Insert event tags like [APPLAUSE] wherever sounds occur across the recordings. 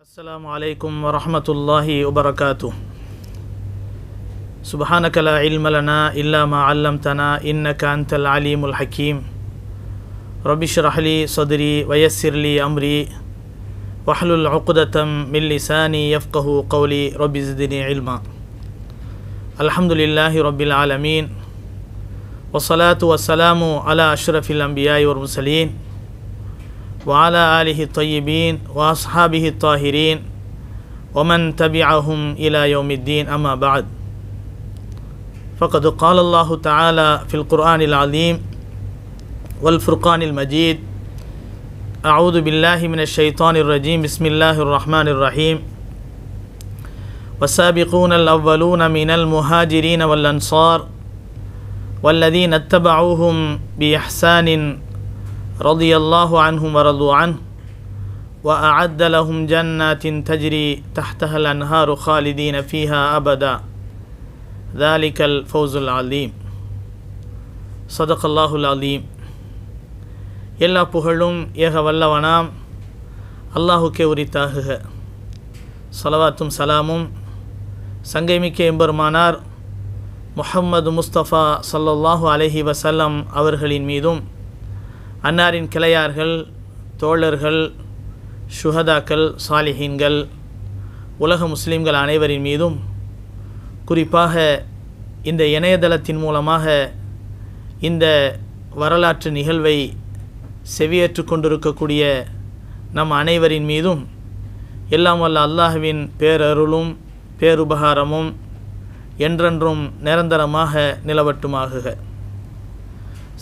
السلام عليكم ورحمة الله وبركاته سبحانك لا علم لنا إلا ما علمتنا إنك أنت العليم الحكيم رب اشرح لي صدري ويسر لي أمري واحلل عقدة من لساني يفقه قولي رب زدني علما الحمد لله رب العالمين والصلاة والسلام على أشرف الأنبياء والمرسلين وعلى آله الطيبين وأصحابه الطاهرين ومن تبعهم إلى يوم الدين أما بعد فقد قال الله تعالى في القرآن العظيم والفرقان المجيد أعوذ بالله من الشيطان الرجيم بسم الله الرحمن الرحيم والسابقون الأولون من المهاجرين والأنصار والذين اتبعوهم بإحسان رضي الله عنهم ورضوا عنه وأعد لهم جنات تجري تحتها الأنهار خالدين فيها أبدا ذلك الفوز العظيم صدق الله العظيم يلا بحلوم يغا والله ونام الله كوري تاهه صلوات سلام سنگيمك امبرمانار محمد مصطفى صلى الله عليه وسلم அவர்களின் மீதும் அன்னாரின் கிளையார்கள் தோழர்கள் ஷுஹதாக்கள் சாலிஹீன்கள் உலக முஸ்லீம்கள் அனைவரின் மீதும் குறிப்பாக இந்த இணையதளத்தின் மூலமாக இந்த வரலாற்று நிகழ்வை செவியேற்று கொண்டிருக்கக்கூடிய நம் அனைவரின் மீதும் எல்லாம் வல்ல அல்லாஹுவின் பேரருளும் பேருபகாரமும் என்றென்றும் நிரந்தரமாக நிலவட்டுமாகுக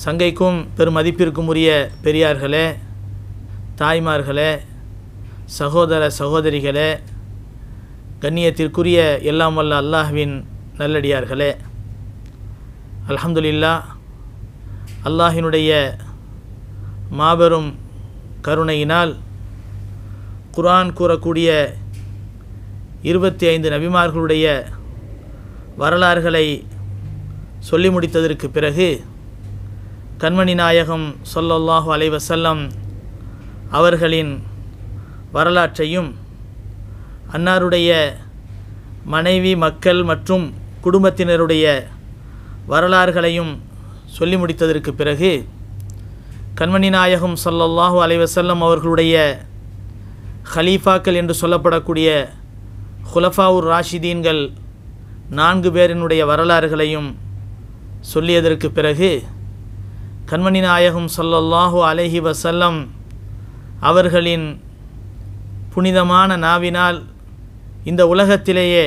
சங்கைக்கும் பெருமதிப்பிற்கும் உரிய பெரியார்களே தாய்மார்களே சகோதர சகோதரிகளே கண்ணியத்திற்குரிய எல்லாம் வல்ல அல்லாஹ்வின் நல்லடியார்களே அலமதுல்லா அல்லாஹினுடைய மாபெரும் கருணையினால் குரான் கூறக்கூடிய இருபத்தி ஐந்து நபிமார்களுடைய வரலாறுகளை சொல்லி முடித்ததற்கு பிறகு கண்மணி நாயகம் சொல்லல்லாஹு அலைவசல்லம் அவர்களின் வரலாற்றையும் அன்னாருடைய மனைவி மக்கள் மற்றும் குடும்பத்தினருடைய வரலாறுகளையும் சொல்லி முடித்ததற்கு பிறகு கண்மணி நாயகம் சொல்லல்லாஹு அலைவசல்லம் அவர்களுடைய ஹலீஃபாக்கள் என்று சொல்லப்படக்கூடிய ஹுலஃபாவுர் ராஷிதீன்கள் நான்கு பேரினுடைய வரலாறுகளையும் சொல்லியதற்கு பிறகு கண்மணி நாயகம் சொல்லல்லாஹு அலஹி வசல்லம் அவர்களின் புனிதமான நாவினால் இந்த உலகத்திலேயே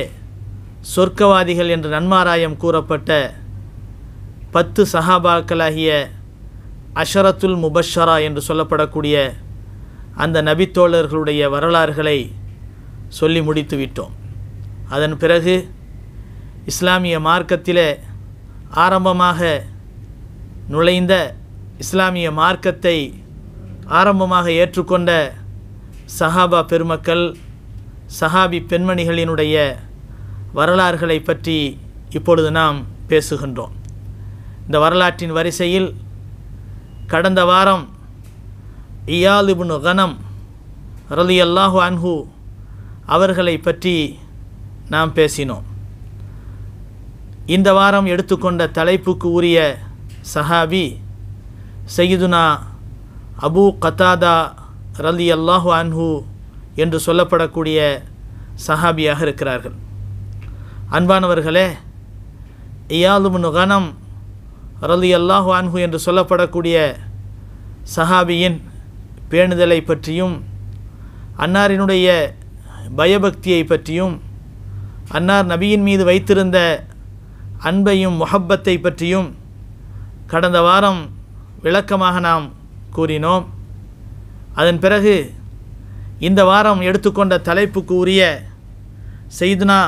சொர்க்கவாதிகள் என்று நன்மாராயம் கூறப்பட்ட பத்து சஹாபாக்களாகிய அஷரத்துல் முபஷரா என்று சொல்லப்படக்கூடிய அந்த நபித்தோழர்களுடைய வரலாறுகளை சொல்லி முடித்துவிட்டோம் அதன் பிறகு இஸ்லாமிய மார்க்கத்தில் ஆரம்பமாக நுழைந்த இஸ்லாமிய மார்க்கத்தை ஆரம்பமாக ஏற்றுக்கொண்ட சஹாபா பெருமக்கள் சஹாபி பெண்மணிகளினுடைய வரலாறுகளை பற்றி இப்பொழுது நாம் பேசுகின்றோம் இந்த வரலாற்றின் வரிசையில் கடந்த வாரம் இயாலிபுனு கனம் ரலி அல்லாஹு அன்ஹு அவர்களை பற்றி நாம் பேசினோம் இந்த வாரம் எடுத்துக்கொண்ட தலைப்புக்கு உரிய சஹாபி சையிதுனா அபு கத்தாதா ரலி அல்லாஹு அன்ஹு என்று சொல்லப்படக்கூடிய சஹாபியாக இருக்கிறார்கள் அன்பானவர்களே இயாலுமுனு கனம் ரலி அல்லாஹு அன்ஹு என்று சொல்லப்படக்கூடிய சஹாபியின் பேணுதலை பற்றியும் அன்னாரினுடைய பயபக்தியை பற்றியும் அன்னார் நபியின் மீது வைத்திருந்த அன்பையும் மொஹப்பத்தை பற்றியும் கடந்த வாரம் விளக்கமாக நாம் கூறினோம் அதன் பிறகு இந்த வாரம் எடுத்துக்கொண்ட தலைப்புக்கு உரிய செய்துனா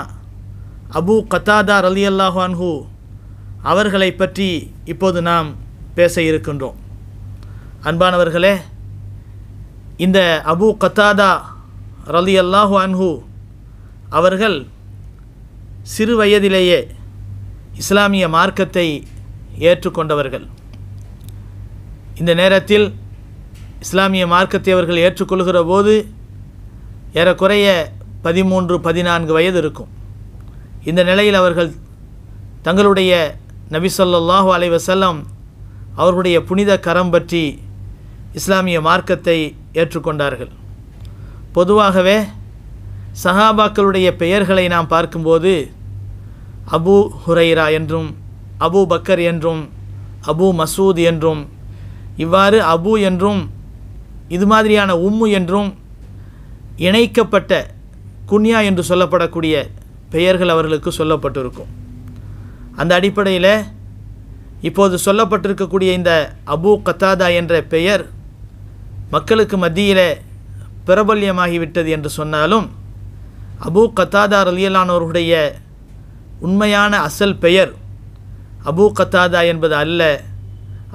அபு கத்தாதா அலி அல்லாஹான்ஹு அவர்களை பற்றி இப்போது நாம் பேச இருக்கின்றோம் அன்பானவர்களே இந்த அபு கத்தாதா ரலி அல்லாஹு அன்ஹு அவர்கள் சிறு வயதிலேயே இஸ்லாமிய மார்க்கத்தை ஏற்றுக்கொண்டவர்கள் இந்த நேரத்தில் இஸ்லாமிய மார்க்கத்தை அவர்கள் ஏற்றுக்கொள்கிற போது ஏறக்குறைய பதிமூன்று பதினான்கு வயது இருக்கும் இந்த நிலையில் அவர்கள் தங்களுடைய நபிசல்லாஹு அலை வசல்லம் அவர்களுடைய புனித கரம் பற்றி இஸ்லாமிய மார்க்கத்தை ஏற்றுக்கொண்டார்கள் பொதுவாகவே சஹாபாக்களுடைய பெயர்களை நாம் பார்க்கும்போது அபு ஹுரைரா என்றும் அபு பக்கர் என்றும் அபு மசூத் என்றும் இவ்வாறு அபு என்றும் இது மாதிரியான உம்மு என்றும் இணைக்கப்பட்ட குன்யா என்று சொல்லப்படக்கூடிய பெயர்கள் அவர்களுக்கு சொல்லப்பட்டிருக்கும் அந்த அடிப்படையில் இப்போது சொல்லப்பட்டிருக்கக்கூடிய இந்த அபு கத்தாதா என்ற பெயர் மக்களுக்கு மத்தியில் பிரபல்யமாகிவிட்டது என்று சொன்னாலும் அபு கத்தாதா ரலியலானவர்களுடைய உண்மையான அசல் பெயர் அபூ கத்தாதா என்பது அல்ல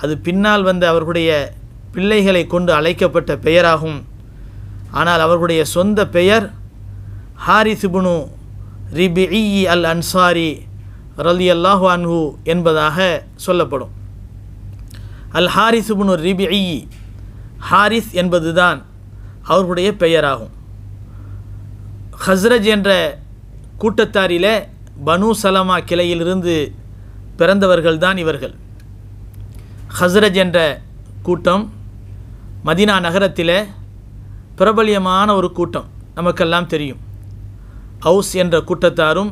அது பின்னால் வந்த அவர்களுடைய பிள்ளைகளை கொண்டு அழைக்கப்பட்ட பெயராகும் ஆனால் அவர்களுடைய சொந்த பெயர் ஹாரிசுபுனு ரிபிஇ அல் அன்சாரி ரலி அல்லாஹு அன்ஹு என்பதாக சொல்லப்படும் அல் ஹாரிசுபுனு ரிபிஇ ஹாரிஸ் என்பதுதான் அவர்களுடைய பெயராகும் ஹஸ்ரஜ் என்ற கூட்டத்தாரில பனு சலமா கிளையிலிருந்து பிறந்தவர்கள்தான் இவர்கள் ஹஸ்ரஜ் என்ற கூட்டம் மதினா நகரத்தில் பிரபலியமான ஒரு கூட்டம் நமக்கெல்லாம் தெரியும் ஹவுஸ் என்ற கூட்டத்தாரும்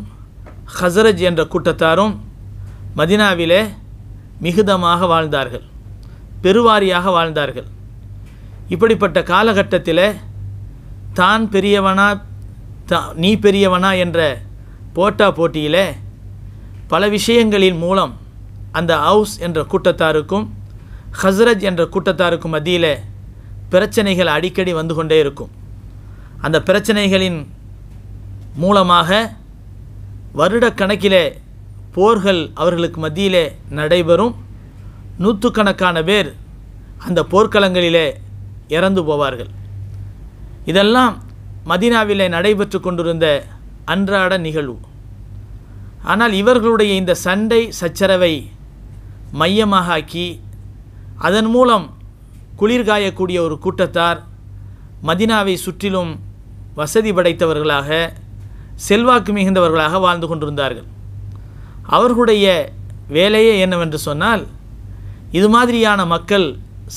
ஹசரஜ் என்ற கூட்டத்தாரும் மதினாவிலே மிகுதமாக வாழ்ந்தார்கள் பெருவாரியாக வாழ்ந்தார்கள் இப்படிப்பட்ட காலகட்டத்தில் தான் பெரியவனா தா நீ பெரியவனா என்ற போட்டா போட்டியில் பல விஷயங்களின் மூலம் அந்த ஹவுஸ் என்ற கூட்டத்தாருக்கும் ஹஸ்ரத் என்ற கூட்டத்தாருக்கும் மத்தியில் பிரச்சனைகள் அடிக்கடி வந்து கொண்டே இருக்கும் அந்த பிரச்சனைகளின் மூலமாக வருடக்கணக்கிலே போர்கள் அவர்களுக்கு மத்தியிலே நடைபெறும் நூற்றுக்கணக்கான பேர் அந்த போர்க்களங்களிலே இறந்து போவார்கள் இதெல்லாம் மதினாவிலே நடைபெற்று கொண்டிருந்த அன்றாட நிகழ்வு ஆனால் இவர்களுடைய இந்த சண்டை சச்சரவை மையமாக ஆக்கி அதன் மூலம் குளிர்காயக்கூடிய ஒரு கூட்டத்தார் மதினாவை சுற்றிலும் வசதி படைத்தவர்களாக செல்வாக்கு மிகுந்தவர்களாக வாழ்ந்து கொண்டிருந்தார்கள் அவர்களுடைய வேலையே என்னவென்று சொன்னால் இது மாதிரியான மக்கள்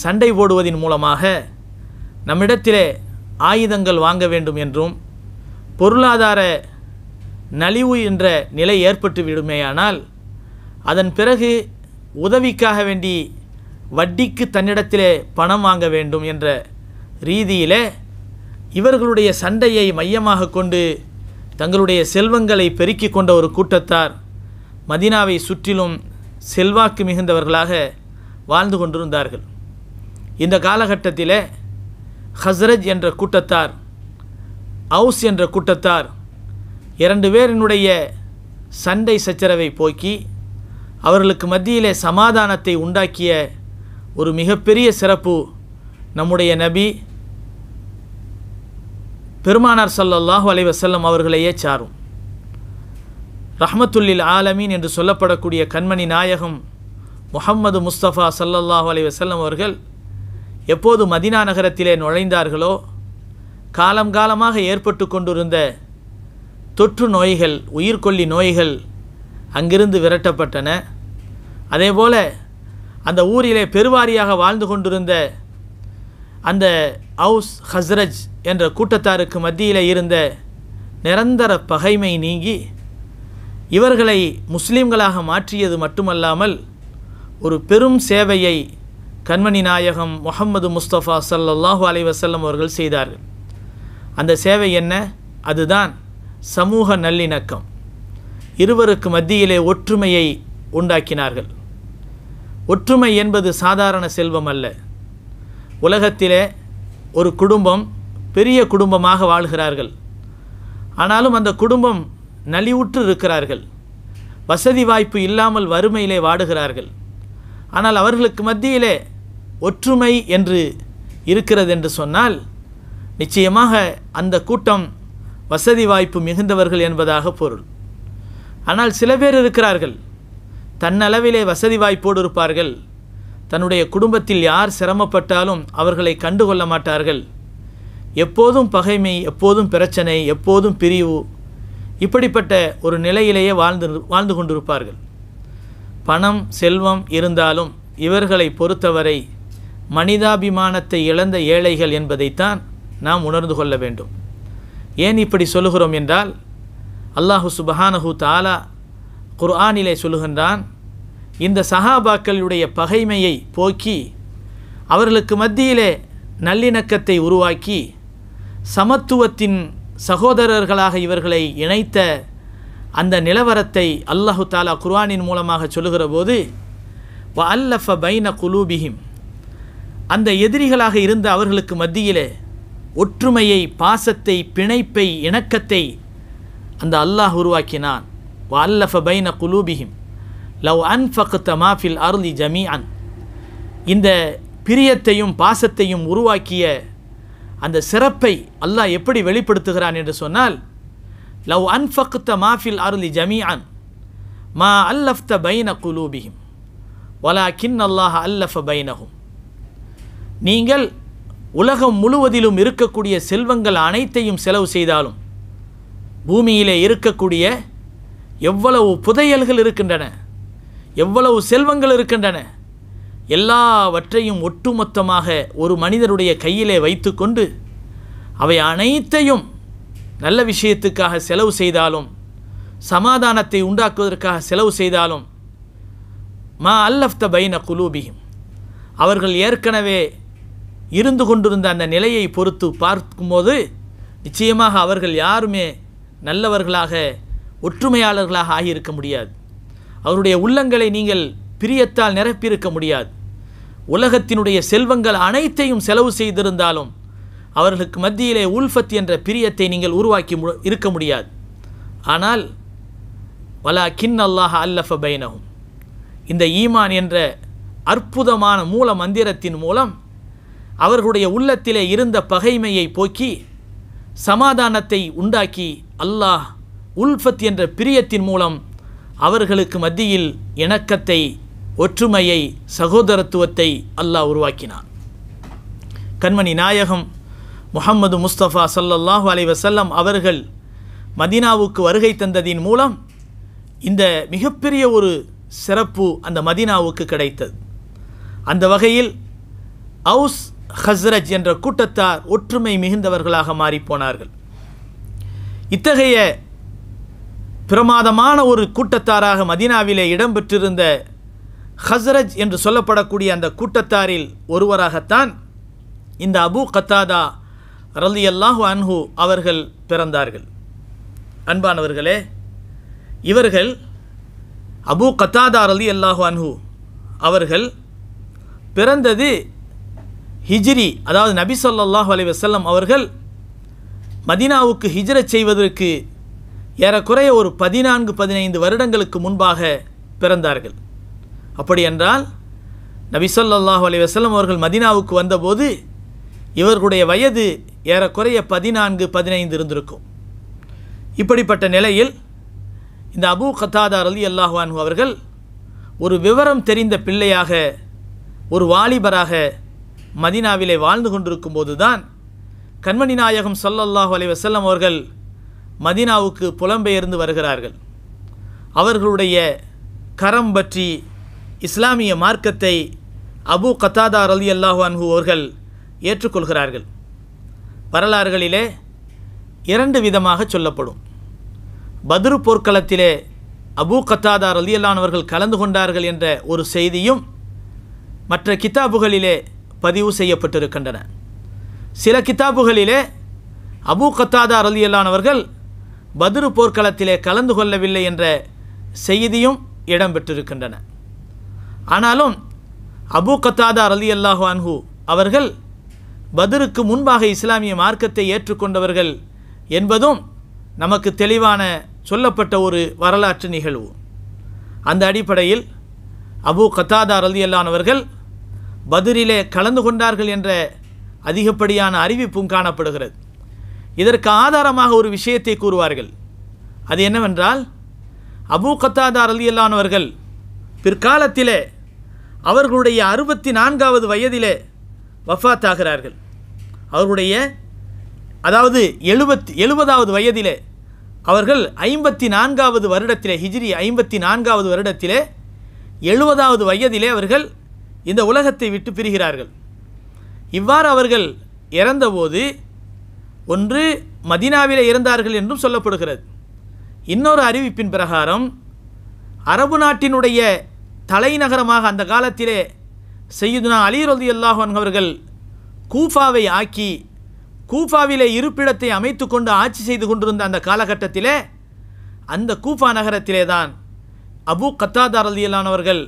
சண்டை போடுவதின் மூலமாக நம்மிடத்திலே ஆயுதங்கள் வாங்க வேண்டும் என்றும் பொருளாதார நலிவு என்ற நிலை ஏற்பட்டு விடுமேயானால் அதன் பிறகு உதவிக்காக வேண்டி வட்டிக்கு தன்னிடத்திலே பணம் வாங்க வேண்டும் என்ற ரீதியிலே இவர்களுடைய சண்டையை மையமாக கொண்டு தங்களுடைய செல்வங்களை பெருக்கிக் கொண்ட ஒரு கூட்டத்தார் மதினாவை சுற்றிலும் செல்வாக்கு மிகுந்தவர்களாக வாழ்ந்து கொண்டிருந்தார்கள் இந்த காலகட்டத்தில் ஹஸ்ரஜ் என்ற கூட்டத்தார் அவுஸ் என்ற கூட்டத்தார் இரண்டு பேரினுடைய சண்டை சச்சரவை போக்கி அவர்களுக்கு மத்தியிலே சமாதானத்தை உண்டாக்கிய ஒரு மிகப்பெரிய சிறப்பு நம்முடைய நபி பெருமானார் சல்லல்லாஹு அலைவசல்லம் அவர்களையே சாரும் ரஹமத்துல்லில் ஆலமீன் என்று சொல்லப்படக்கூடிய கண்மணி நாயகம் முகம்மது முஸ்தபா சல்லல்லாஹு அலைவசல்லம் அவர்கள் எப்போது மதினா நகரத்திலே நுழைந்தார்களோ காலம் காலமாக ஏற்பட்டு கொண்டிருந்த தொற்று நோய்கள் உயிர்கொல்லி நோய்கள் அங்கிருந்து விரட்டப்பட்டன அதேபோல் அந்த ஊரிலே பெருவாரியாக வாழ்ந்து கொண்டிருந்த அந்த ஹவுஸ் ஹஸ்ரஜ் என்ற கூட்டத்தாருக்கு மத்தியில் இருந்த நிரந்தர பகைமை நீங்கி இவர்களை முஸ்லீம்களாக மாற்றியது மட்டுமல்லாமல் ஒரு பெரும் சேவையை கண்மணி நாயகம் முகமது முஸ்தபா சல்லாஹூ அலைவசல்லம் அவர்கள் செய்தார்கள் அந்த சேவை என்ன அதுதான் சமூக நல்லிணக்கம் இருவருக்கு மத்தியிலே ஒற்றுமையை உண்டாக்கினார்கள் ஒற்றுமை என்பது சாதாரண செல்வம் அல்ல உலகத்திலே ஒரு குடும்பம் பெரிய குடும்பமாக வாழ்கிறார்கள் ஆனாலும் அந்த குடும்பம் நலிவுற்று இருக்கிறார்கள் வசதி வாய்ப்பு இல்லாமல் வறுமையிலே வாடுகிறார்கள் ஆனால் அவர்களுக்கு மத்தியிலே ஒற்றுமை என்று இருக்கிறது என்று சொன்னால் நிச்சயமாக அந்த கூட்டம் வசதி வாய்ப்பு மிகுந்தவர்கள் என்பதாக பொருள் ஆனால் சில பேர் இருக்கிறார்கள் தன்னளவிலே வசதி வாய்ப்போடு இருப்பார்கள் தன்னுடைய குடும்பத்தில் யார் சிரமப்பட்டாலும் அவர்களை கண்டுகொள்ள மாட்டார்கள் எப்போதும் பகைமை எப்போதும் பிரச்சனை எப்போதும் பிரிவு இப்படிப்பட்ட ஒரு நிலையிலேயே வாழ்ந்து வாழ்ந்து கொண்டிருப்பார்கள் பணம் செல்வம் இருந்தாலும் இவர்களை பொறுத்தவரை மனிதாபிமானத்தை இழந்த ஏழைகள் என்பதைத்தான் நாம் உணர்ந்து கொள்ள வேண்டும் ஏன் இப்படி சொல்லுகிறோம் என்றால் அல்லாஹு சுபஹானஹு தாலா குர்ஆனிலே சொல்லுகின்றான் இந்த சஹாபாக்களுடைய பகைமையை போக்கி அவர்களுக்கு மத்தியிலே நல்லிணக்கத்தை உருவாக்கி சமத்துவத்தின் சகோதரர்களாக இவர்களை இணைத்த அந்த நிலவரத்தை அல்லாஹு தாலா குர்ஆனின் மூலமாக சொல்லுகிற போது வ அல்லஃப பைன குலூபிஹிம் அந்த எதிரிகளாக இருந்த அவர்களுக்கு மத்தியிலே ஒற்றுமையை பாசத்தை பிணைப்பை இணக்கத்தை அந்த அல்லாஹ் உருவாக்கினான் வ அல்லஃப பைன குலூபிஹிம் லவ் த மாஃபில் அருளி ஜமி அன் இந்த பிரியத்தையும் பாசத்தையும் உருவாக்கிய அந்த சிறப்பை அல்லாஹ் எப்படி வெளிப்படுத்துகிறான் என்று சொன்னால் லவ் த மாஃபில் அருளி ஜமி அன் மா அல்லஃப்த பைன குலூபிஹிம் வலா கின் அல்லாஹ் அல்லஃப பைனகும் நீங்கள் உலகம் முழுவதிலும் இருக்கக்கூடிய செல்வங்கள் அனைத்தையும் செலவு செய்தாலும் பூமியிலே இருக்கக்கூடிய எவ்வளவு புதையல்கள் இருக்கின்றன எவ்வளவு செல்வங்கள் இருக்கின்றன எல்லாவற்றையும் ஒட்டுமொத்தமாக ஒரு மனிதருடைய கையிலே வைத்துக்கொண்டு அவை அனைத்தையும் நல்ல விஷயத்துக்காக செலவு செய்தாலும் சமாதானத்தை உண்டாக்குவதற்காக செலவு செய்தாலும் மா அல்லஃப்த பைன குலூபியும் அவர்கள் ஏற்கனவே இருந்து கொண்டிருந்த அந்த நிலையை பொறுத்து பார்க்கும்போது நிச்சயமாக அவர்கள் யாருமே நல்லவர்களாக ஒற்றுமையாளர்களாக ஆகியிருக்க முடியாது அவருடைய உள்ளங்களை நீங்கள் பிரியத்தால் நிரப்பியிருக்க முடியாது உலகத்தினுடைய செல்வங்கள் அனைத்தையும் செலவு செய்திருந்தாலும் அவர்களுக்கு மத்தியிலே உல்ஃபத் என்ற பிரியத்தை நீங்கள் உருவாக்கி இருக்க முடியாது ஆனால் வலா கின் அல்லாஹ அல்லஃப பைனவும் இந்த ஈமான் என்ற அற்புதமான மூல மந்திரத்தின் மூலம் அவர்களுடைய உள்ளத்திலே இருந்த பகைமையை போக்கி சமாதானத்தை உண்டாக்கி அல்லாஹ் உல்ஃபத் என்ற பிரியத்தின் மூலம் அவர்களுக்கு மத்தியில் இணக்கத்தை ஒற்றுமையை சகோதரத்துவத்தை அல்லாஹ் உருவாக்கினான் கண்மணி நாயகம் முகமது முஸ்தபா சல்லல்லாஹு அலைவசல்லம் அவர்கள் மதினாவுக்கு வருகை தந்ததின் மூலம் இந்த மிகப்பெரிய ஒரு சிறப்பு அந்த மதினாவுக்கு கிடைத்தது அந்த வகையில் அவுஸ் ஹஸ்ரஜ் என்ற கூட்டத்தார் ஒற்றுமை மிகுந்தவர்களாக மாறிப்போனார்கள் இத்தகைய பிரமாதமான ஒரு கூட்டத்தாராக மதினாவிலே இடம்பெற்றிருந்த ஹஸ்ரஜ் என்று சொல்லப்படக்கூடிய அந்த கூட்டத்தாரில் ஒருவராகத்தான் இந்த அபு கத்தாதா ரலி அல்லாஹு அன்ஹு அவர்கள் பிறந்தார்கள் அன்பானவர்களே இவர்கள் அபு கத்தாதா ரலி அல்லாஹு அன்ஹு அவர்கள் பிறந்தது ஹிஜ்ரி அதாவது நபி சொல்லாஹ் அலி வசல்லம் அவர்கள் மதினாவுக்கு ஹிஜ்ரச் செய்வதற்கு ஏறக்குறைய ஒரு பதினான்கு பதினைந்து வருடங்களுக்கு முன்பாக பிறந்தார்கள் அப்படி என்றால் நபி சொல்லாஹ் அலி வசல்லம் அவர்கள் மதினாவுக்கு வந்தபோது இவர்களுடைய வயது ஏறக்குறைய பதினான்கு பதினைந்து இருந்திருக்கும் இப்படிப்பட்ட நிலையில் இந்த அபு கத்தாதார் அலி அல்லாஹ்வான் அவர்கள் ஒரு விவரம் தெரிந்த பிள்ளையாக ஒரு வாலிபராக மதினாவிலே வாழ்ந்து கொண்டிருக்கும் போதுதான் கண்மணி நாயகம் சொல்லல்லாஹு அலை வசல்லம் அவர்கள் மதினாவுக்கு புலம்பெயர்ந்து வருகிறார்கள் அவர்களுடைய கரம் பற்றி இஸ்லாமிய மார்க்கத்தை அபு கத்தாதா அலி அல்லாஹு அன்பு அவர்கள் ஏற்றுக்கொள்கிறார்கள் வரலாறுகளிலே இரண்டு விதமாக சொல்லப்படும் பத்ரு போர்க்களத்திலே அபு கத்தாதார் அலியல்லானவர்கள் கலந்து கொண்டார்கள் என்ற ஒரு செய்தியும் மற்ற கித்தாபுகளிலே பதிவு செய்யப்பட்டிருக்கின்றன சில கித்தாப்புகளிலே அபு கத்தாதா ரலியல்லானவர்கள் பதிரு போர்க்களத்திலே கலந்து கொள்ளவில்லை என்ற செய்தியும் இடம்பெற்றிருக்கின்றன ஆனாலும் அபு கத்தாதா ரலி அல்லாஹு அன்ஹு அவர்கள் பதிருக்கு முன்பாக இஸ்லாமிய மார்க்கத்தை ஏற்றுக்கொண்டவர்கள் என்பதும் நமக்கு தெளிவான சொல்லப்பட்ட ஒரு வரலாற்று நிகழ்வு அந்த அடிப்படையில் அபு கத்தாதா ரலி அல்லானவர்கள் பதுரிலே கலந்து கொண்டார்கள் என்ற அதிகப்படியான அறிவிப்பும் காணப்படுகிறது இதற்கு ஆதாரமாக ஒரு விஷயத்தை கூறுவார்கள் அது என்னவென்றால் அபு கத்தாதார் அலியல்லானவர்கள் பிற்காலத்திலே அவர்களுடைய அறுபத்தி நான்காவது வயதிலே வஃபாத்தாகிறார்கள் அவர்களுடைய அதாவது எழுபத்தி எழுபதாவது வயதிலே அவர்கள் ஐம்பத்தி நான்காவது வருடத்திலே ஹிஜ்ரி ஐம்பத்தி நான்காவது வருடத்திலே எழுபதாவது வயதிலே அவர்கள் இந்த உலகத்தை விட்டு பிரிகிறார்கள் இவ்வாறு அவர்கள் இறந்தபோது ஒன்று மதினாவிலே இறந்தார்கள் என்றும் சொல்லப்படுகிறது இன்னொரு அறிவிப்பின் பிரகாரம் அரபு நாட்டினுடைய தலைநகரமாக அந்த காலத்திலே செய்யுதுனா அலி ரதி அல்லாஹன் அவர்கள் கூஃபாவை ஆக்கி கூஃபாவிலே இருப்பிடத்தை அமைத்து கொண்டு ஆட்சி செய்து கொண்டிருந்த அந்த காலகட்டத்திலே அந்த கூஃபா நகரத்திலே தான் அபு கத்தாதார் அலியல்லானவர்கள்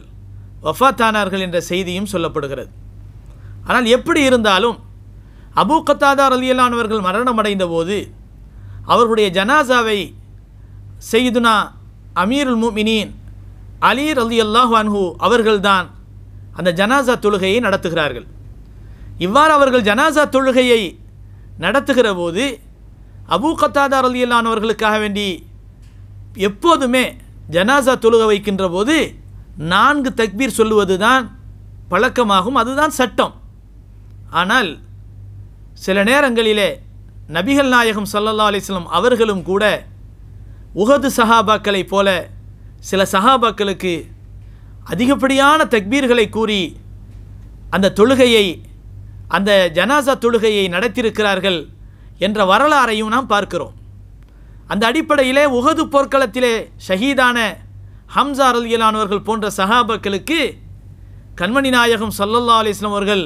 வஃத்தானார்கள் என்ற செய்தியும் சொல்லப்படுகிறது ஆனால் எப்படி இருந்தாலும் அபு கத்தாதார் அலியலானவர்கள் அடைந்த போது அவர்களுடைய ஜனாசாவை செய்துனா அமீருல் முமினின் அலி அலி அல்லாஹ் அன்ஹூ அவர்கள்தான் அந்த ஜனாசா தொழுகையை நடத்துகிறார்கள் இவ்வாறு அவர்கள் ஜனாசா தொழுகையை நடத்துகிற போது அபு கத்தாதார் அலியல்லானவர்களுக்காக வேண்டி எப்போதுமே ஜனாசா தொழுக வைக்கின்ற போது நான்கு தக்பீர் சொல்லுவது தான் பழக்கமாகும் அதுதான் சட்டம் ஆனால் சில நேரங்களிலே நபிகள் நாயகம் சல்லல்லா அலிஸ்லம் அவர்களும் கூட உகது சஹாபாக்களைப் போல சில சஹாபாக்களுக்கு அதிகப்படியான தக்பீர்களை கூறி அந்த தொழுகையை அந்த ஜனாசா தொழுகையை நடத்தியிருக்கிறார்கள் என்ற வரலாறையும் நாம் பார்க்கிறோம் அந்த அடிப்படையிலே உகது போர்க்களத்திலே ஷஹீதான ஹம்சா ரல்யலானவர்கள் போன்ற சஹாபக்களுக்கு கண்மணி நாயகம் சல்லல்லா அலிஸ்லாம் அவர்கள்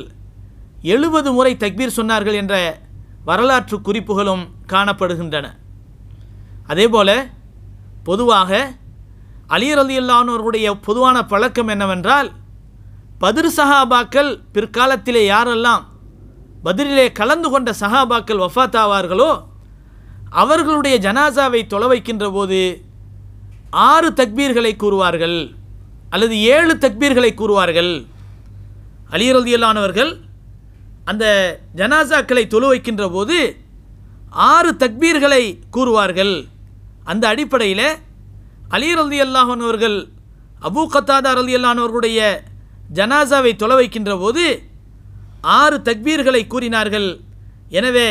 எழுபது முறை தக்பீர் சொன்னார்கள் என்ற வரலாற்று குறிப்புகளும் காணப்படுகின்றன அதேபோல பொதுவாக அலியர் அலி பொதுவான பழக்கம் என்னவென்றால் பதிர் சஹாபாக்கள் பிற்காலத்திலே யாரெல்லாம் பதிரிலே கலந்து கொண்ட சஹாபாக்கள் வஃத்தாவார்களோ அவர்களுடைய ஜனாசாவை தொலை வைக்கின்ற போது ஆறு தக்பீர்களை கூறுவார்கள் அல்லது ஏழு தக்பீர்களை கூறுவார்கள் அலியரதியல்லானவர்கள் அந்த ஜனாசாக்களை தொழு வைக்கின்ற போது ஆறு தக்பீர்களை கூறுவார்கள் அந்த அடிப்படையில் அலியரதி அல்லாஹானவர்கள் அபு கத்தாதா அலி அல்லானவர்களுடைய ஜனாசாவை தொலை வைக்கின்ற போது ஆறு தக்பீர்களை கூறினார்கள் எனவே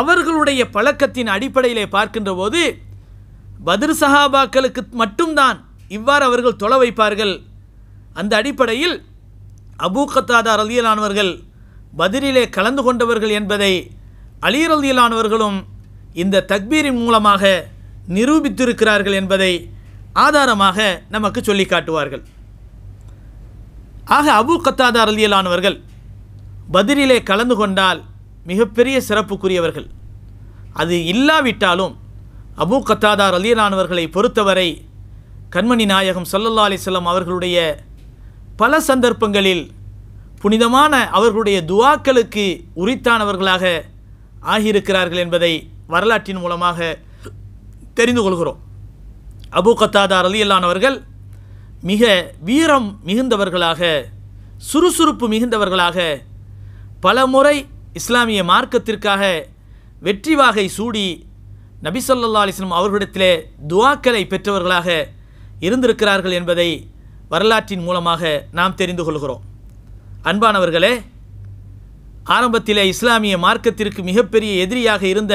அவர்களுடைய பழக்கத்தின் அடிப்படையிலே பார்க்கின்ற போது பதிர் சஹாபாக்களுக்கு மட்டும்தான் இவ்வாறு அவர்கள் தொலை வைப்பார்கள் அந்த அடிப்படையில் அபூ கத்தாதார் அலியலானவர்கள் பதிரிலே கலந்து கொண்டவர்கள் என்பதை அலீர் அலியலானவர்களும் இந்த தக்பீரின் மூலமாக நிரூபித்திருக்கிறார்கள் என்பதை ஆதாரமாக நமக்கு சொல்லி காட்டுவார்கள் ஆக அபு கத்தாதார் அலியலானவர்கள் பதிரிலே கலந்து கொண்டால் மிகப்பெரிய சிறப்புக்குரியவர்கள் அது இல்லாவிட்டாலும் அபு கத்தாதார் அலியலானவர்களை பொறுத்தவரை கண்மணி நாயகம் சல்லல்லா அலிசல்லாம் அவர்களுடைய பல சந்தர்ப்பங்களில் புனிதமான அவர்களுடைய துவாக்களுக்கு உரித்தானவர்களாக ஆகியிருக்கிறார்கள் என்பதை வரலாற்றின் மூலமாக தெரிந்து கொள்கிறோம் அபு கத்தாதார் அலியல்லானவர்கள் மிக வீரம் மிகுந்தவர்களாக சுறுசுறுப்பு மிகுந்தவர்களாக பல முறை இஸ்லாமிய மார்க்கத்திற்காக வெற்றி வாகை சூடி நபி சொல்லல்லா அலிஸ்லம் அவர்களிடத்திலே துவாக்களை பெற்றவர்களாக இருந்திருக்கிறார்கள் என்பதை வரலாற்றின் மூலமாக நாம் தெரிந்து கொள்கிறோம் அன்பானவர்களே ஆரம்பத்திலே இஸ்லாமிய மார்க்கத்திற்கு மிகப்பெரிய எதிரியாக இருந்த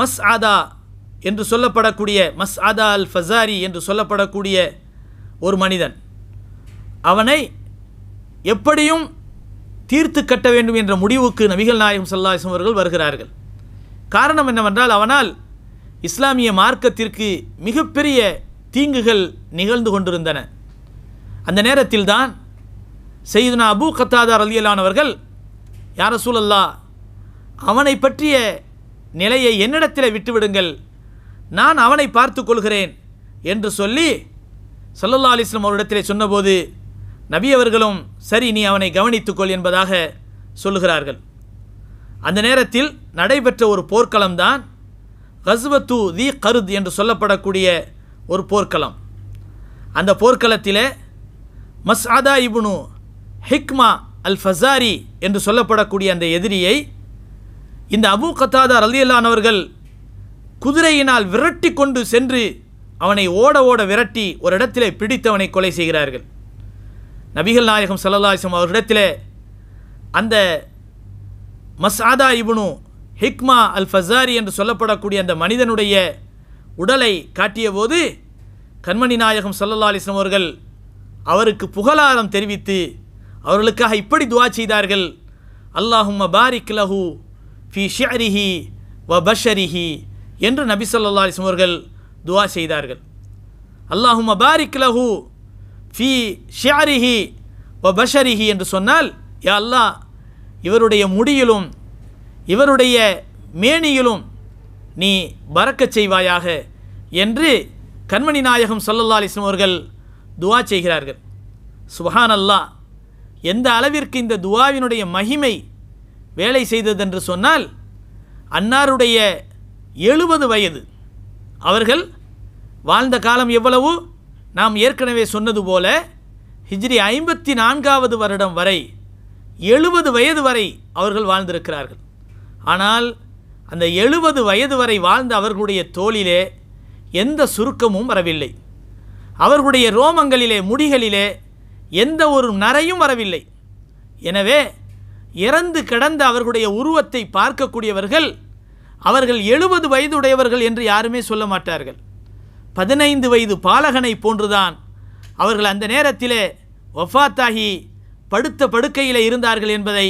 மஸ் ஆதா என்று சொல்லப்படக்கூடிய மஸ் ஆதா அல் ஃபசாரி என்று சொல்லப்படக்கூடிய ஒரு மனிதன் அவனை எப்படியும் தீர்த்து கட்ட வேண்டும் என்ற முடிவுக்கு நபிகள் நாயகம் சல்லாஹம் அவர்கள் வருகிறார்கள் காரணம் என்னவென்றால் அவனால் இஸ்லாமிய மார்க்கத்திற்கு மிகப்பெரிய தீங்குகள் நிகழ்ந்து கொண்டிருந்தன அந்த நேரத்தில்தான் செய்துனா அபு கத்தாதார் அலியலானவர்கள் யார சூழல்லா அவனை பற்றிய நிலையை என்னிடத்தில் விட்டுவிடுங்கள் நான் அவனை பார்த்து கொள்கிறேன் என்று சொல்லி சல்லல்லா அலிஸ்லம் அவரிடத்தில் சொன்னபோது நபியவர்களும் சரி நீ அவனை கவனித்துக்கொள் என்பதாக சொல்லுகிறார்கள் அந்த நேரத்தில் நடைபெற்ற ஒரு போர்க்களம் தான் கஸ்வத்து தி கருத் என்று சொல்லப்படக்கூடிய ஒரு போர்க்களம் அந்த போர்க்களத்தில் மஸ்ஆதா இபுனு ஹிக்மா அல் ஃபசாரி என்று சொல்லப்படக்கூடிய அந்த எதிரியை இந்த அபு கத்தாதா அலியல்லானவர்கள் குதிரையினால் விரட்டி கொண்டு சென்று அவனை ஓட ஓட விரட்டி ஒரு இடத்திலே பிடித்தவனை கொலை செய்கிறார்கள் நபிகள் நாயகம் சல்லல்லாசம் அவர்களிடத்தில் அந்த மசாதா இவனு ஹிக்மா அல் ஃபசாரி என்று சொல்லப்படக்கூடிய அந்த மனிதனுடைய உடலை காட்டிய போது கண்மணி நாயகம் சல்லல்லா அலிஸ்லாம் அவர்கள் அவருக்கு புகழாரம் தெரிவித்து அவர்களுக்காக இப்படி துவா செய்தார்கள் அல்லாஹும் பாரிக் லஹு ஃபி ஷரிஹி வ பஷரிஹி என்று நபி சொல்லா அலிஸ்லம் அவர்கள் துவா செய்தார்கள் அல்லாஹும் பாரிக் லஹு ஃபி ஷாரிஹி வ பஷரிஹி என்று சொன்னால் யா அல்லாஹ் இவருடைய முடியிலும் இவருடைய மேனியிலும் நீ பறக்கச் செய்வாயாக என்று கண்மணி நாயகம் சொல்லல்லா அலிஸ்லம் அவர்கள் துவா செய்கிறார்கள் சுஹான் அல்லா எந்த அளவிற்கு இந்த துவாவினுடைய மகிமை வேலை செய்ததென்று சொன்னால் அன்னாருடைய எழுபது வயது அவர்கள் வாழ்ந்த காலம் எவ்வளவு நாம் ஏற்கனவே சொன்னது போல ஹிஜ்ரி ஐம்பத்தி நான்காவது வருடம் வரை எழுபது வயது வரை அவர்கள் வாழ்ந்திருக்கிறார்கள் ஆனால் அந்த எழுபது வயது வரை வாழ்ந்த அவர்களுடைய தோளிலே எந்த சுருக்கமும் வரவில்லை அவர்களுடைய ரோமங்களிலே முடிகளிலே எந்த ஒரு நரையும் வரவில்லை எனவே இறந்து கிடந்த அவர்களுடைய உருவத்தை பார்க்கக்கூடியவர்கள் அவர்கள் எழுபது வயதுடையவர்கள் என்று யாருமே சொல்ல மாட்டார்கள் பதினைந்து வயது பாலகனை போன்றுதான் அவர்கள் அந்த நேரத்திலே ஒஃபாத்தாகி படுத்த படுக்கையில் இருந்தார்கள் என்பதை